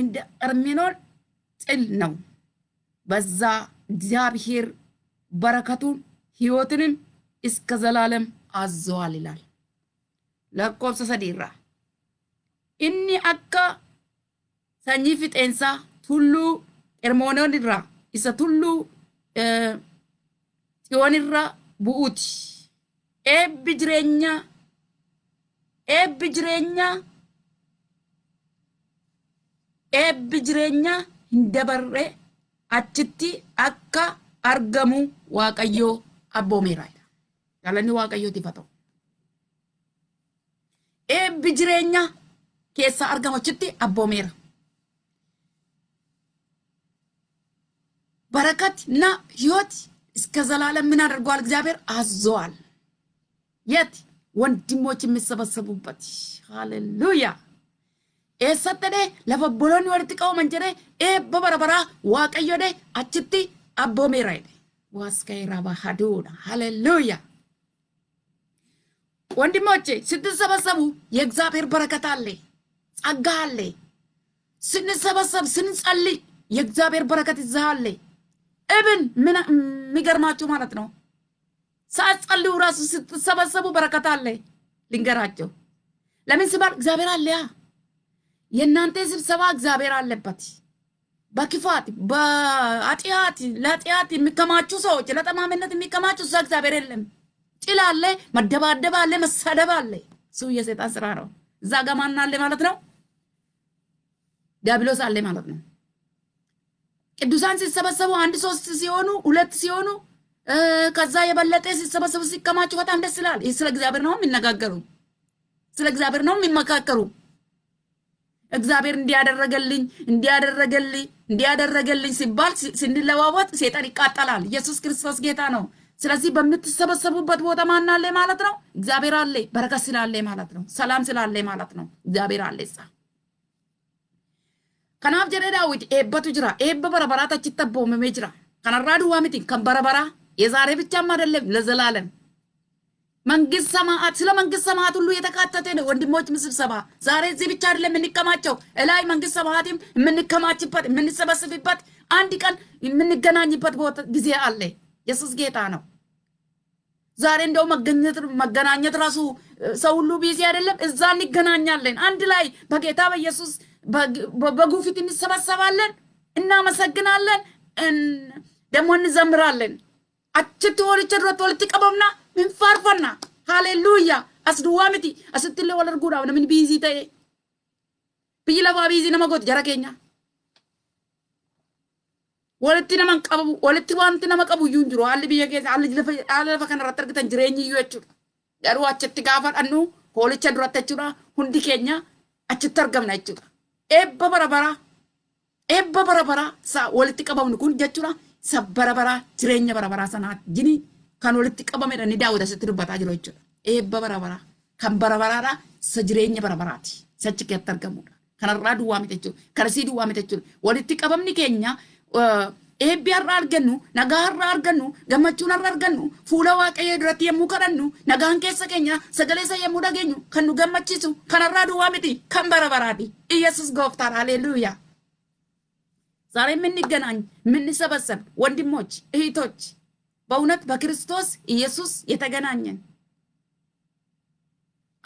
እንደ አርሜኖን ጥል ነው። በዛ እግዚአብሔር በረከቱን ህይወትንም እስከ ዘላለም አዘዋል ይላል። ለኮብሰ ሰዲራ እኒ አካ ሰኚ ፊጤንሳ ቱሉ ኤርሞኖን ራ isa tullu xiyoon irra bu'uuti eebbi jireenya eebbi jireenyaa eebbi jireenyaa hin dabarre achitti akka argamu waaqayyoo abboomeeraadha. Galanni waaqayyootiif fa'a ta'u. Eebbi jireenyaa keessaa argamu achitti abboomeera. በረከት እና iska እስከ ዘላለም ምን አድርገዋል? እግዚአብሔር አዘዋል። የት ወንድሞች የሚሰበሰቡበት ሃሌሉያ ኤሰተኔ ለበቦሎን ወርጥቀው መንጀኔ ኤበ በረበራ ዋቀዮኔ አችቲ አቦሜራይኔ ዋስከይራባ ሀዱና ሃሌሉያ ወንድሞቼ ስትሰበሰቡ የእግዚአብሔር በረከት አለ፣ ጸጋ አለ። ስንሰበሰብ ስንጸልይ የእግዚአብሔር በረከት ይዛ አለ። እብን ምን የሚገርማችሁ ማለት ነው ሳትጸልዩ ራሱ ስትሰበሰቡ በረከት አለ። ልንገራቸው። ለምን ስባል እግዚአብሔር አለያ የእናንተ ስብሰባ እግዚአብሔር አለበት። በክፋት በኃጢአት ለኃጢአት የሚከማቹ ሰዎች ለጠማምነት የሚከማቹ እዛ እግዚአብሔር የለም። ጭል አለ፣ መደባደብ አለ፣ መሳደብ አለ። እሱ የሰይጣን ስራ ነው። እዛ ጋ ማን አለ ማለት ነው? ዲያብሎስ አለ ማለት ነው። ቅዱሳን ሲሰበሰቡ አንድ ሶስት ሲሆኑ ሁለት ሲሆኑ ከዛ የበለጠ ሲሰበሰቡ ሲከማቹ በጣም ደስ ይላል። ይህ ስለ እግዚአብሔር ነው የሚነጋገሩ፣ ስለ እግዚአብሔር ነው የሚመካከሩ። እግዚአብሔር እንዲያደረገልኝ እንዲያደረገልኝ እንዲያደረገልኝ ሲባል ስንለዋወጥ ሴጠን ይቃጠላል። ኢየሱስ ክርስቶስ ጌታ ነው። ስለዚህ በምትሰበሰቡበት ቦታ ማን አለ ማለት ነው? እግዚአብሔር አለ። በረከት ስላለ ማለት ነው። ሰላም ስላለ ማለት ነው። እግዚአብሔር አለ። ሳ ከናፍ ጀደ ዳዊት ኤበቱ ጅራ ኤበ በረበራ ተችተቦ መሜ ጅራ ከነራ ድዋ የዛሬ ብቻም አይደለም፣ ለዘላለም መንግስት ሰማዕት ስለ መንግስት ሰማዕት ሁሉ የተካተተ ነው። ወንድሞች ስብሰባ ዛሬ እዚህ ብቻ አይደለም የምንከማቸው፣ እላይ መንግስት ሰማዕትም የምንከማችበት የምንሰበስብበት፣ አንድ ቀን የምንገናኝበት ጊዜ አለ። ኢየሱስ ጌታ ነው። ዛሬ እንደው መገናኘት ራሱ ሰው ሁሉ ቢዚ አይደለም፣ እዛ እንገናኛለን። አንድ ላይ በጌታ በኢየሱስ በጉ ፊት እንሰበሰባለን፣ እናመሰግናለን፣ ደግሞ እንዘምራለን። achitti walicha duratti walitti qabamna min faarfanna haleluuya as duwwaa miti asitti illee wal arguudhaaf namni biizii ta'e biyyi lafaa biizii nama goote jara keenya walitti nama qabu walitti wanti nama qabu iyyuu jiru haalli biyya keessa haalli lafa kanarratti argitan jireenyi iyyuu jechuudha garuu achitti gaafa dhannu hoolicha duratti jechuudha hundi keenya achitti argamna jechuudha eebba bara bara eebba bara bara sa walitti qabamnu kun jechuudha sabbara baraa jireenya bara baraa sanaa jini kan walitti qabamedha ni daawwita asitti dubbataa jiru jechuudha. Eebba bara kan bara baraadhaa jireenya bara baraati. Sachi argamudha. Kanarraa duwwaa miti jechuudha. Karsii duwwaa miti jechuudha. Walitti qabamni keenya eebbi har'a argannu, nagaa har'a argannu, gammachuun har'a argannu, fuula waaqayyoo duratti yemmuu kadhannu, nagaan keessa keenya sagalee isa yemmuu dhageenyu kan nu gammachiisu kanarraa duwwaa miti kan bara baraati. Iyyesus gooftaan haleluuyaa. ዛሬ የምንገናኝ የምንሰበሰብ ወንድሞች እህቶች በእውነት በክርስቶስ ኢየሱስ የተገናኘን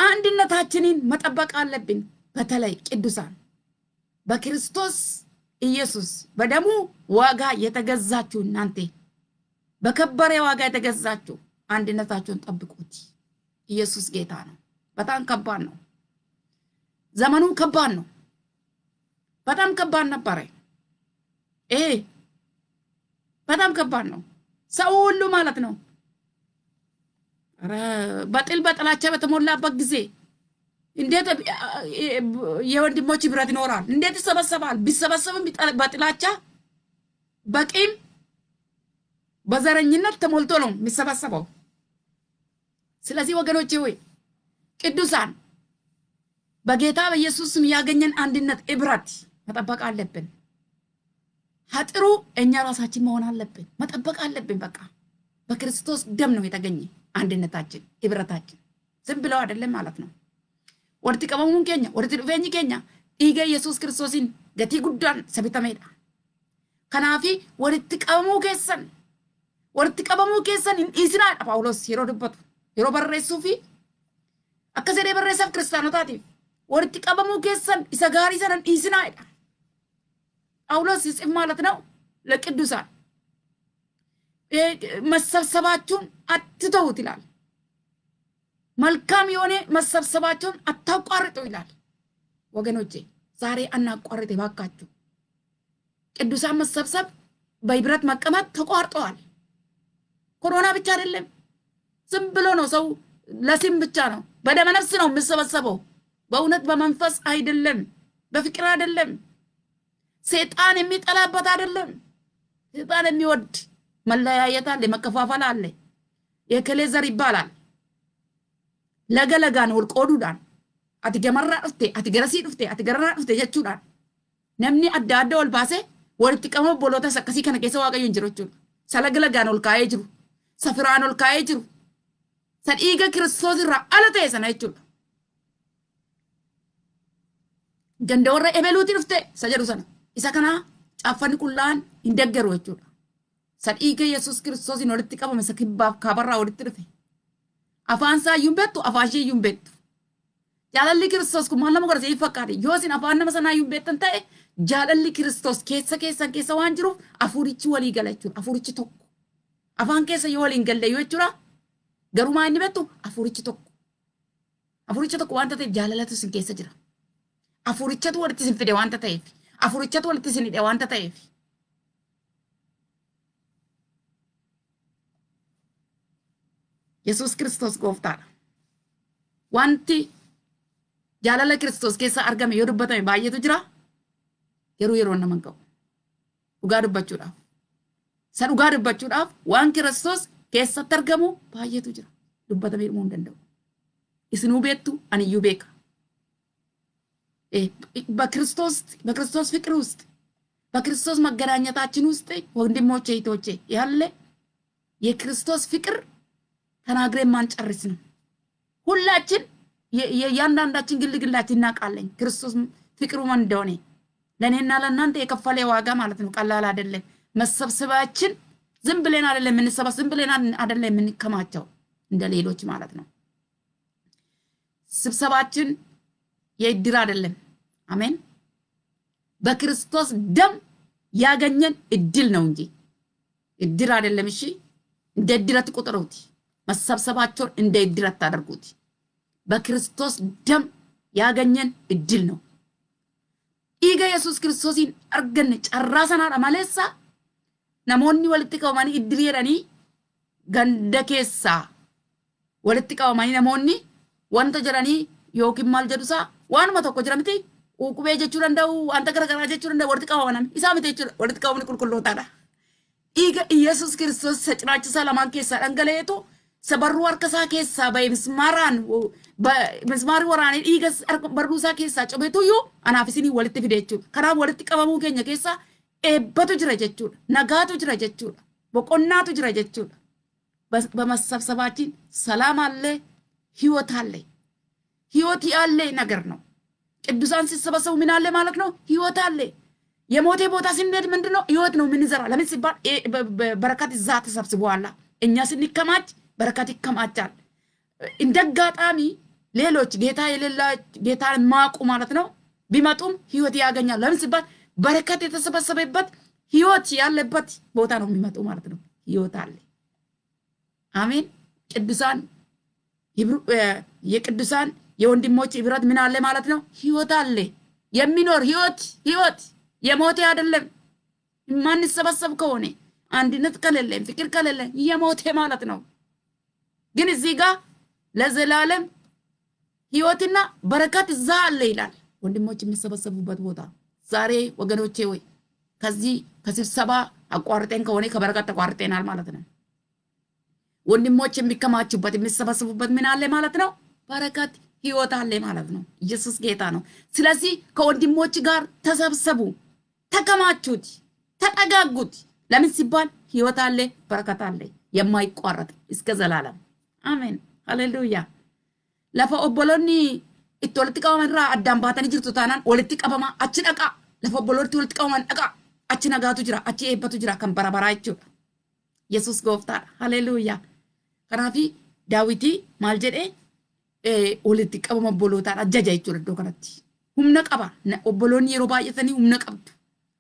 አንድነታችንን መጠበቅ አለብን። በተለይ ቅዱሳን በክርስቶስ ኢየሱስ በደሙ ዋጋ የተገዛችሁ እናንተ በከበረ ዋጋ የተገዛችሁ አንድነታችሁን ጠብቁት። ኢየሱስ ጌታ ነው። በጣም ከባድ ነው። ዘመኑ ከባድ ነው። በጣም ከባድ ነበረ። ይሄ በጣም ከባድ ነው። ሰው ሁሉ ማለት ነው በጥል በጥላቻ በተሞላበት ጊዜ እንዴት የወንድሞች ህብረት ይኖራል? እንዴት ይሰበሰባል? ቢሰበሰብም በጥላቻ በቂም በዘረኝነት ተሞልቶ ነው የሚሰበሰበው። ስለዚህ ወገኖቼ ሆይ ቅዱሳን በጌታ በኢየሱስም ያገኘን አንድነት፣ ህብረት መጠበቅ አለብን። ሀጥሩ እኛ ራሳችን መሆን አለብን፣ መጠበቅ አለብን። በቃ በክርስቶስ ደም ነው የተገኘ አንድነታችን፣ ህብረታችን ዝም ብለው አይደለም ማለት ነው። ወርቲ ቀበሙን ኬኛ ወርቲ ዱፌኝ ኬኛ ዲገ ኢየሱስ ክርስቶስን ገቲ ጉዳን ሰቢተሜዳ ከናፊ ወርቲ ቀበሙ ኬሰን ወርቲ ቀበሙ ኬሰን ኢስና ጳውሎስ የሮ ድበቱ የሮ በሬሱፊ አከሰደ በሬሰፍ ክርስቲያኖታቲፍ ወርቲ ቀበሙ ኬሰን ኢሰ ሰነን ኢስና ይዳ ጳውሎስ ሲጽፍ ማለት ነው ለቅዱሳን መሰብሰባችሁን አትተውት ይላል። መልካም የሆነ መሰብሰባችሁን አታቋርጡ ይላል። ወገኖቼ ዛሬ አናቋርጥ ባካችሁ። ቅዱሳን መሰብሰብ፣ በህብረት መቀመጥ ተቋርጠዋል። ኮሮና ብቻ አይደለም፣ ዝም ብሎ ነው ሰው ለሲም ብቻ ነው። በደመነፍስ ነው የምሰበሰበው፣ በእውነት በመንፈስ አይደለም፣ በፍቅር አይደለም። ሴጣን የሚጠላበት አይደለም። ሴጣን የሚወድ መለያየት አለ፣ መከፋፈል አለ። የከሌ ዘር ይባላል። ለገለጋን ወልቆዱዳን አቲ ገመራ ዱፍቴ አቲ ገረሲ ዱፍቴ አቲ ገረራ ዱፍቴ ጀቹዳን ነምኒ አዳ አዳ ወልባሴ ወልቲ ቀሞ ቦሎታ ሰከሲ ከነ ኬሰ ዋቀዩ እንጅሮቹ ቹ ሰለገለጋን ወልካዬ ጅሩ ሰፍራን ወልካዬ ጅሩ ሰዲገ ክርስቶስ ራ አለተ ሰነ ቹ ገንደ ወረ ኤበሉቲ ሰጀዱ ሰነ Isa kanaa caaffanni qullaan hin deggeru jechuudha. Isa Yesuus kiristoosiin walitti qabame isa kibbaaf walitti dhufe. Afaan isaa iyyuu hin beektu afaan iyyuu hin beektu. Jaalalli kiristoos kun maal yoo isin afaan iyyuu hin beektan ta'e jaalalli kiristoos keessa keessa waan jiruuf afuurichi walii gala jechuudha. Afuurichi tokko. Afaan keessa yoo waliin jechuudha garumaa inni beektu afuurichi tokko. Afuurichi tokko wanta ta'eef isin keessa jira. Afuurichatu walitti isin fide wanta ta'eef. afurichatu walitti isinidha wanta ta'eef. Yesuus Kiristoos gooftaadha. Wanti jaalala Kiristoos keessa argame yoo dubbatame baay'eetu jira. Yeroo yeroo nama ga'u. Dhugaa dubbachuudhaaf. Isa dhugaa dubbachuudhaaf waan Kiristoos keessatti argamu baay'eetu jira. Dubbatamee dhumuu hin e danda'u. Isinuu beektu aniyyuu beeka. በክርስቶስ በክርስቶስ ፍቅር ውስጥ በክርስቶስ መገናኘታችን ውስጥ ወንድሞቼ ቶቼ ያለ የክርስቶስ ፍቅር ተናግረን ማንጨርስ ነው። ሁላችን የእያንዳንዳችን ግልግላችን እናውቃለን። ክርስቶስ ፍቅሩ ምን እንደሆነ ለእኔና ለእናንተ የከፈለ ዋጋ ማለት ነው። ቀላል አይደለም። መሰብሰባችን ዝም ብለን አደለ የምንሰባ ዝም ብለን አደለ የምንከማቸው እንደ ሌሎች ማለት ነው። ስብሰባችን የእድር አይደለም። አሜን። በክርስቶስ ደም ያገኘን እድል ነው እንጂ እድል አይደለም። እሺ፣ እንደ እድል አትቆጥሩት። መሰብሰባቸውን እንደ እድል አታደርጉት። በክርስቶስ ደም ያገኘን እድል ነው። ኢገ ኢየሱስ ክርስቶስን አርገን ጨራሰናል ማለሳ ነሞኒ ወልጥ ቀውማኒ እድል የረኒ ገንደ ኬሳ ወልጥ ወንተ ጀረኒ ዮኪም ማልጀዱሳ ዋን መቶኮ Quubee jechuu danda'u, wanta garaagaraa jechuu danda'u walitti qabaman isaa miti jechuudha. Walitti qabamni qulqullootaadha. Dhiiga Iyyasuus Kiristoos isa cinaachisaa lamaan keessaa dhangaleetu barruu harka isaa keessaa ba'e mismaaraan mismaarri waraanee dhiiga barruu isaa keessaa cubeetuyyuu anaaf isinii walitti fide jechuudha. Kanaaf walitti qabamuu keenya keessaa eebbatu jira jechuudha. Nagaatu jira jechuudha. Boqonnaatu jira jechuudha. Bamassabsabaachiin salaamaallee hiyootaallee hiyootiyaallee nagarnoo. ቅዱሳን ሲሰበሰቡ ምን አለ ማለት ነው? ህይወት አለ። የሞቴ ቦታ ስንሄድ ምንድን ነው? ህይወት ነው የምንዘራ። ለምን ሲባል በረከት እዛ ተሰብስበዋላ። እኛ ስንከማች በረከት ይከማቻል። እንደ አጋጣሚ ሌሎች ጌታ የሌላ ጌታ ማቁ ማለት ነው ቢመጡም ህይወት ያገኛል። ለምን ሲባል በረከት የተሰበሰበበት ህይወት ያለበት ቦታ ነው የሚመጡ ማለት ነው። ህይወት አለ። አሜን። ቅዱሳን የቅዱሳን የወንድሞች ህብረት ምን አለ ማለት ነው? ህይወት አለ የሚኖር ህይወት ህይወት የሞተ አይደለም። የማንሰበሰብ ከሆነ አንድነት ከሌለ ፍቅር ከሌለ የሞተ ማለት ነው። ግን እዚህ ጋር ለዘላለም ህይወትና በረከት እዛ አለ ይላል። ወንድሞች የሚሰበሰቡበት ቦታ ዛሬ ወገኖቼ ወይ ከዚህ ከስብሰባ አቋርጠን ከሆነ ከበረከት ተቋርጠናል ማለት ነው። ወንድሞች የሚከማቹበት የሚሰበሰቡበት ምን አለ ማለት ነው በረከት ህይወት አለ ማለት ነው። ኢየሱስ ጌታ ነው። ስለዚህ ከወንድሞች ጋር ተሰብሰቡ፣ ተከማቹት፣ ተጠጋጉት። ለምን ሲባል ህይወት አለ፣ በረከት አለ፣ የማይቋረጥ እስከ ዘላለም። አሜን ሃሌሉያ። ለፈ ኦቦሎኒ ኢት ወልቲ ቀበመራ አዳም ባተን ጅርቱ ታናን ወልቲ ቀበማ አቺ ደቃ ለፈ ኦቦሎቲ ወልቲ ቀበመን ደቃ አቺ ነጋቱ ጅራ አቺ ኤበቱ ጅራ ከን ኢየሱስ ጎፍታ ሃሌሉያ። ከናፊ ዳዊቲ ማልጀዴ walitti qabama obbolootaan ajaja jechuudha iddoo kanatti. Humna qaba. Obboloonni yeroo baay'atanii humna qabdu.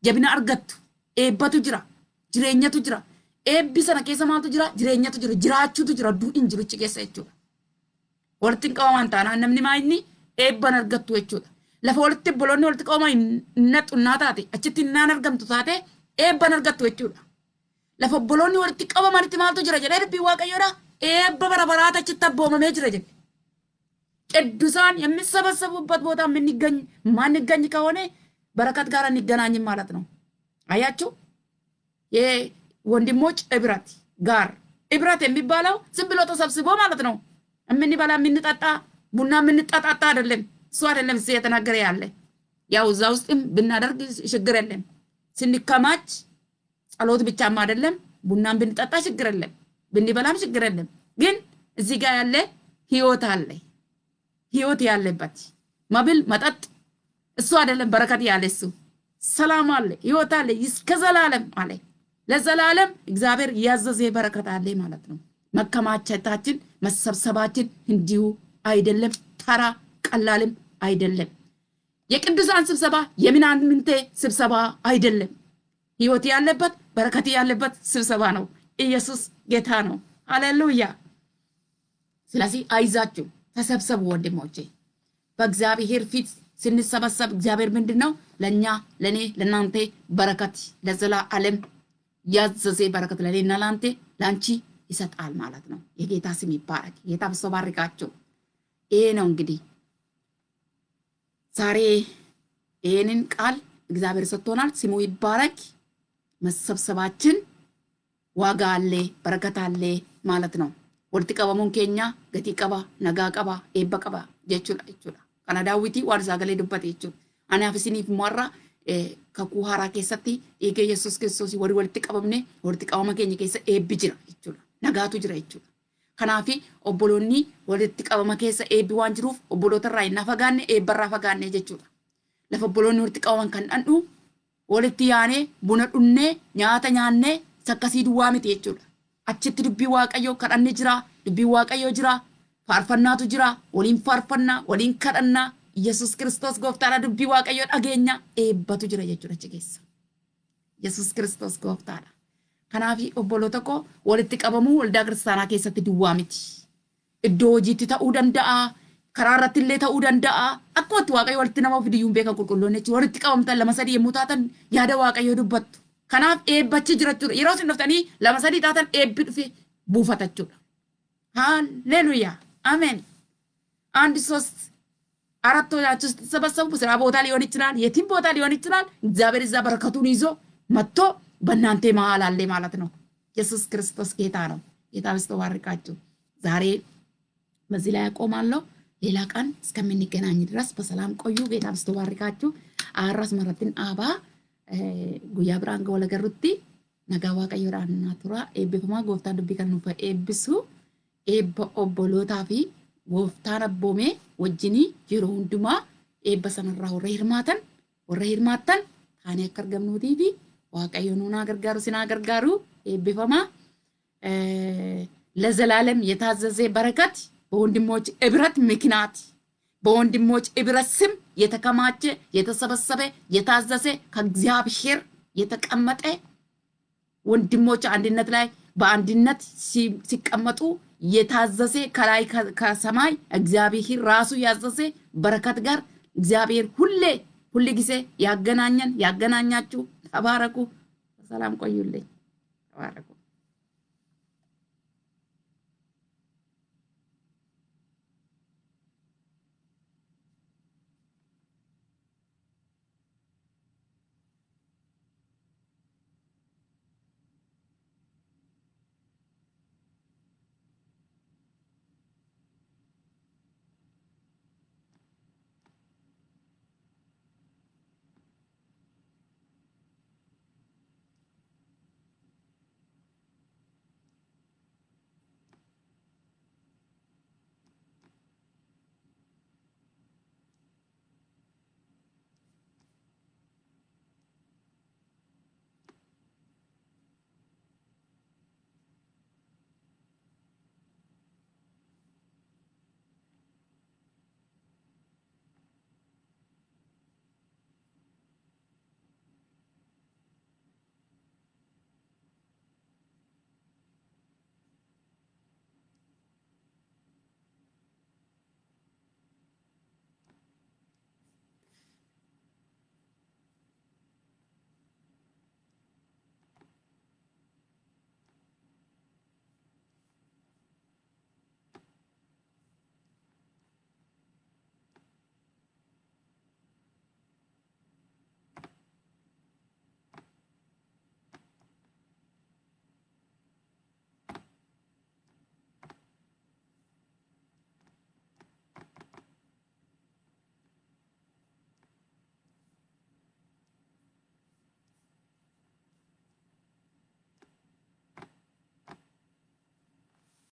Jabina argattu. Eebbatu jira. Jireenyatu jira. Eebbi sana keessa maaltu jira? Jireenyatu jira. Jiraachuutu jira. Duudhiin jiruchi keessa jechuudha. Walitti qabama qabamaan taanaan namni maa inni eebban argattu jechuudha. Lafa walitti obboloonni walitti qabama hin xunnaa taate achitti hinnaan argamtu taate eebban argattu jechuudha. Lafa obboloonni walitti qabamanitti maaltu jira jedhee dubbii waaqayyoodha. Eebba bara baraata achitti abboomamee jira jedhe. ቅዱሳን የሚሰበሰቡበት ቦታ የምንገኝ ማንገኝ ከሆነ በረከት ጋር እንገናኝም ማለት ነው። አያችሁ፣ ወንድሞች እብረት ጋር እብረት የሚባለው ዝም ብሎ ተሰብስቦ ማለት ነው። የምንበላ የምንጠጣ ቡና የምንጠጣጣ አይደለም። እሱ አይደለም እ የተናገረ ያለ ያው እዛ ውስጥም ብናደርግ ችግር የለም። ስንከማች ጸሎት ብቻም አይደለም። ቡናም ብንጠጣ ችግር የለም፣ ብንበላም ችግር የለም። ግን እዚህ ጋር ያለ ህይወት አለ። ህይወት ያለበት መብል መጠጥ እሱ አይደለም በረከት ያለ እሱ ሰላም አለ ህይወት አለ እስከ ዘላለም አለ ለዘላለም እግዚአብሔር ያዘዘ በረከት አለ ማለት ነው። መከማቸታችን መሰብሰባችን እንዲሁ አይደለም፣ ተራ ቀላልም አይደለም። የቅዱሳን ስብሰባ የምናምንቴ ስብሰባ አይደለም። ህይወት ያለበት በረከት ያለበት ስብሰባ ነው። ኢየሱስ ጌታ ነው። ሃሌሉያ። ስለዚህ አይዛችሁ ተሰብሰቡ ወንድሞቼ። በእግዚአብሔር ፊት ስንሰበሰብ እግዚአብሔር ምንድን ነው ለእኛ ለእኔ ለእናንተ በረከት ለዘላ ዓለም ያዘዘ በረከት ለእኔና ለአንተ ለአንቺ ይሰጣል ማለት ነው። የጌታ ስም ይባረክ። ጌታ ብሶ ባርካቸው። ይሄ ነው እንግዲህ ዛሬ ይህንን ቃል እግዚአብሔር ሰጥቶናል። ስሙ ይባረክ። መሰብሰባችን ዋጋ አለ፣ በረከት አለ ማለት ነው። walitti qabamuun keenya gatii qabaa, nagaa qabaa, eebba qabaa jechuudha jechuudha. Kana daawwitii waan sagalee dubbate jechuudha. Anaaf isiniif immoo har'a eh, kakuu haaraa keessatti dhiiga Yesuus Kiristoos warri walitti qabamne walitti qabama keenya keessa eebbi jira jechuudha. Nagaatu jira jechuudha. Kanaaf obboloonni walitti qabama keessa eebbi waan jiruuf obboloota irraa hin fagaanne eebba irraa fagaanne jechuudha. Lafa obboloonni walitti qabaman kan dhandhu walitti yaanee buna dhunnee nyaata nyaannee sakkasii duwwaa miti jechuudha. achitti dubbii waaqayyoo kadhanni jira dubbii waaqayyoo jira faarfannaatu jira waliin faarfannaa waliin kadhannaa yesus kiristoos gooftaadha dubbii waaqayyoo dhageenya eebbatu jira jechuudha achi keessa yesus kiristoos gooftaadha kanaaf obboloota koo walitti qabamuu waldaa kiristaanaa keessatti duwwaa miti iddoo hojiitti ta'uu danda'a karaa irratti ta'uu danda'a akkuma itti waaqayyo walitti nama beekan qulqulloonni walitti qabamtan lama sadii yommuu taatan yaada waaqayyoo dubbattu Kanaaf eebbachi jira jechuudha. Yeroo isin dhuftanii lama sadii taatan eebbi dhufe buufata jechuudha. Haalleluyaa. Ameen. Andy ሶስት አራት ወዳችሁ ስትሰበሰቡ ስራ ቦታ ሊሆን ይችላል፣ የትም ቦታ ሊሆን ይችላል። እግዚአብሔር እዛ በረከቱን ይዞ መጥቶ በእናንተ መሀል አለ ማለት ነው። ኢየሱስ ክርስቶስ ጌታ ነው። ጌታ በስቶ ባርካችሁ። ዛሬ በዚህ ላይ አቆማለሁ። ሌላ ቀን እስከምንገናኝ ድረስ በሰላም ቆዩ። ጌታ በስቶ ባርካችሁ። አራስ መረትን አባ guyyaa biraan wal agarrutti nagaa waaqayyoodhaan naa turaa. eebbifamaa gooftaan dubbii kan nuuf eebbisu eebba obbolootaa fi gooftaan abboomee wajjini yeroo hundumaa eebba sanarraa warra hirmaatan warra akka argamnuutii fi waaqayyo naa gargaaru sinaa gargaaru eebbifamaa ለዘላለም የታዘዘ በረከት በወንድሞች እብረት mikinaati በወንድሞች እብረት ስም የተከማቸ የተሰበሰበ የታዘሰ ከእግዚአብሔር የተቀመጠ ወንድሞች አንድነት ላይ በአንድነት ሲቀመጡ የታዘዘ ከላይ ከሰማይ እግዚአብሔር ራሱ ያዘዘ በረከት ጋር እግዚአብሔር ሁሌ ሁል ጊዜ ያገናኘን ያገናኛችሁ። ተባረኩ። ሰላም ቆዩልኝ። ተባረኩ።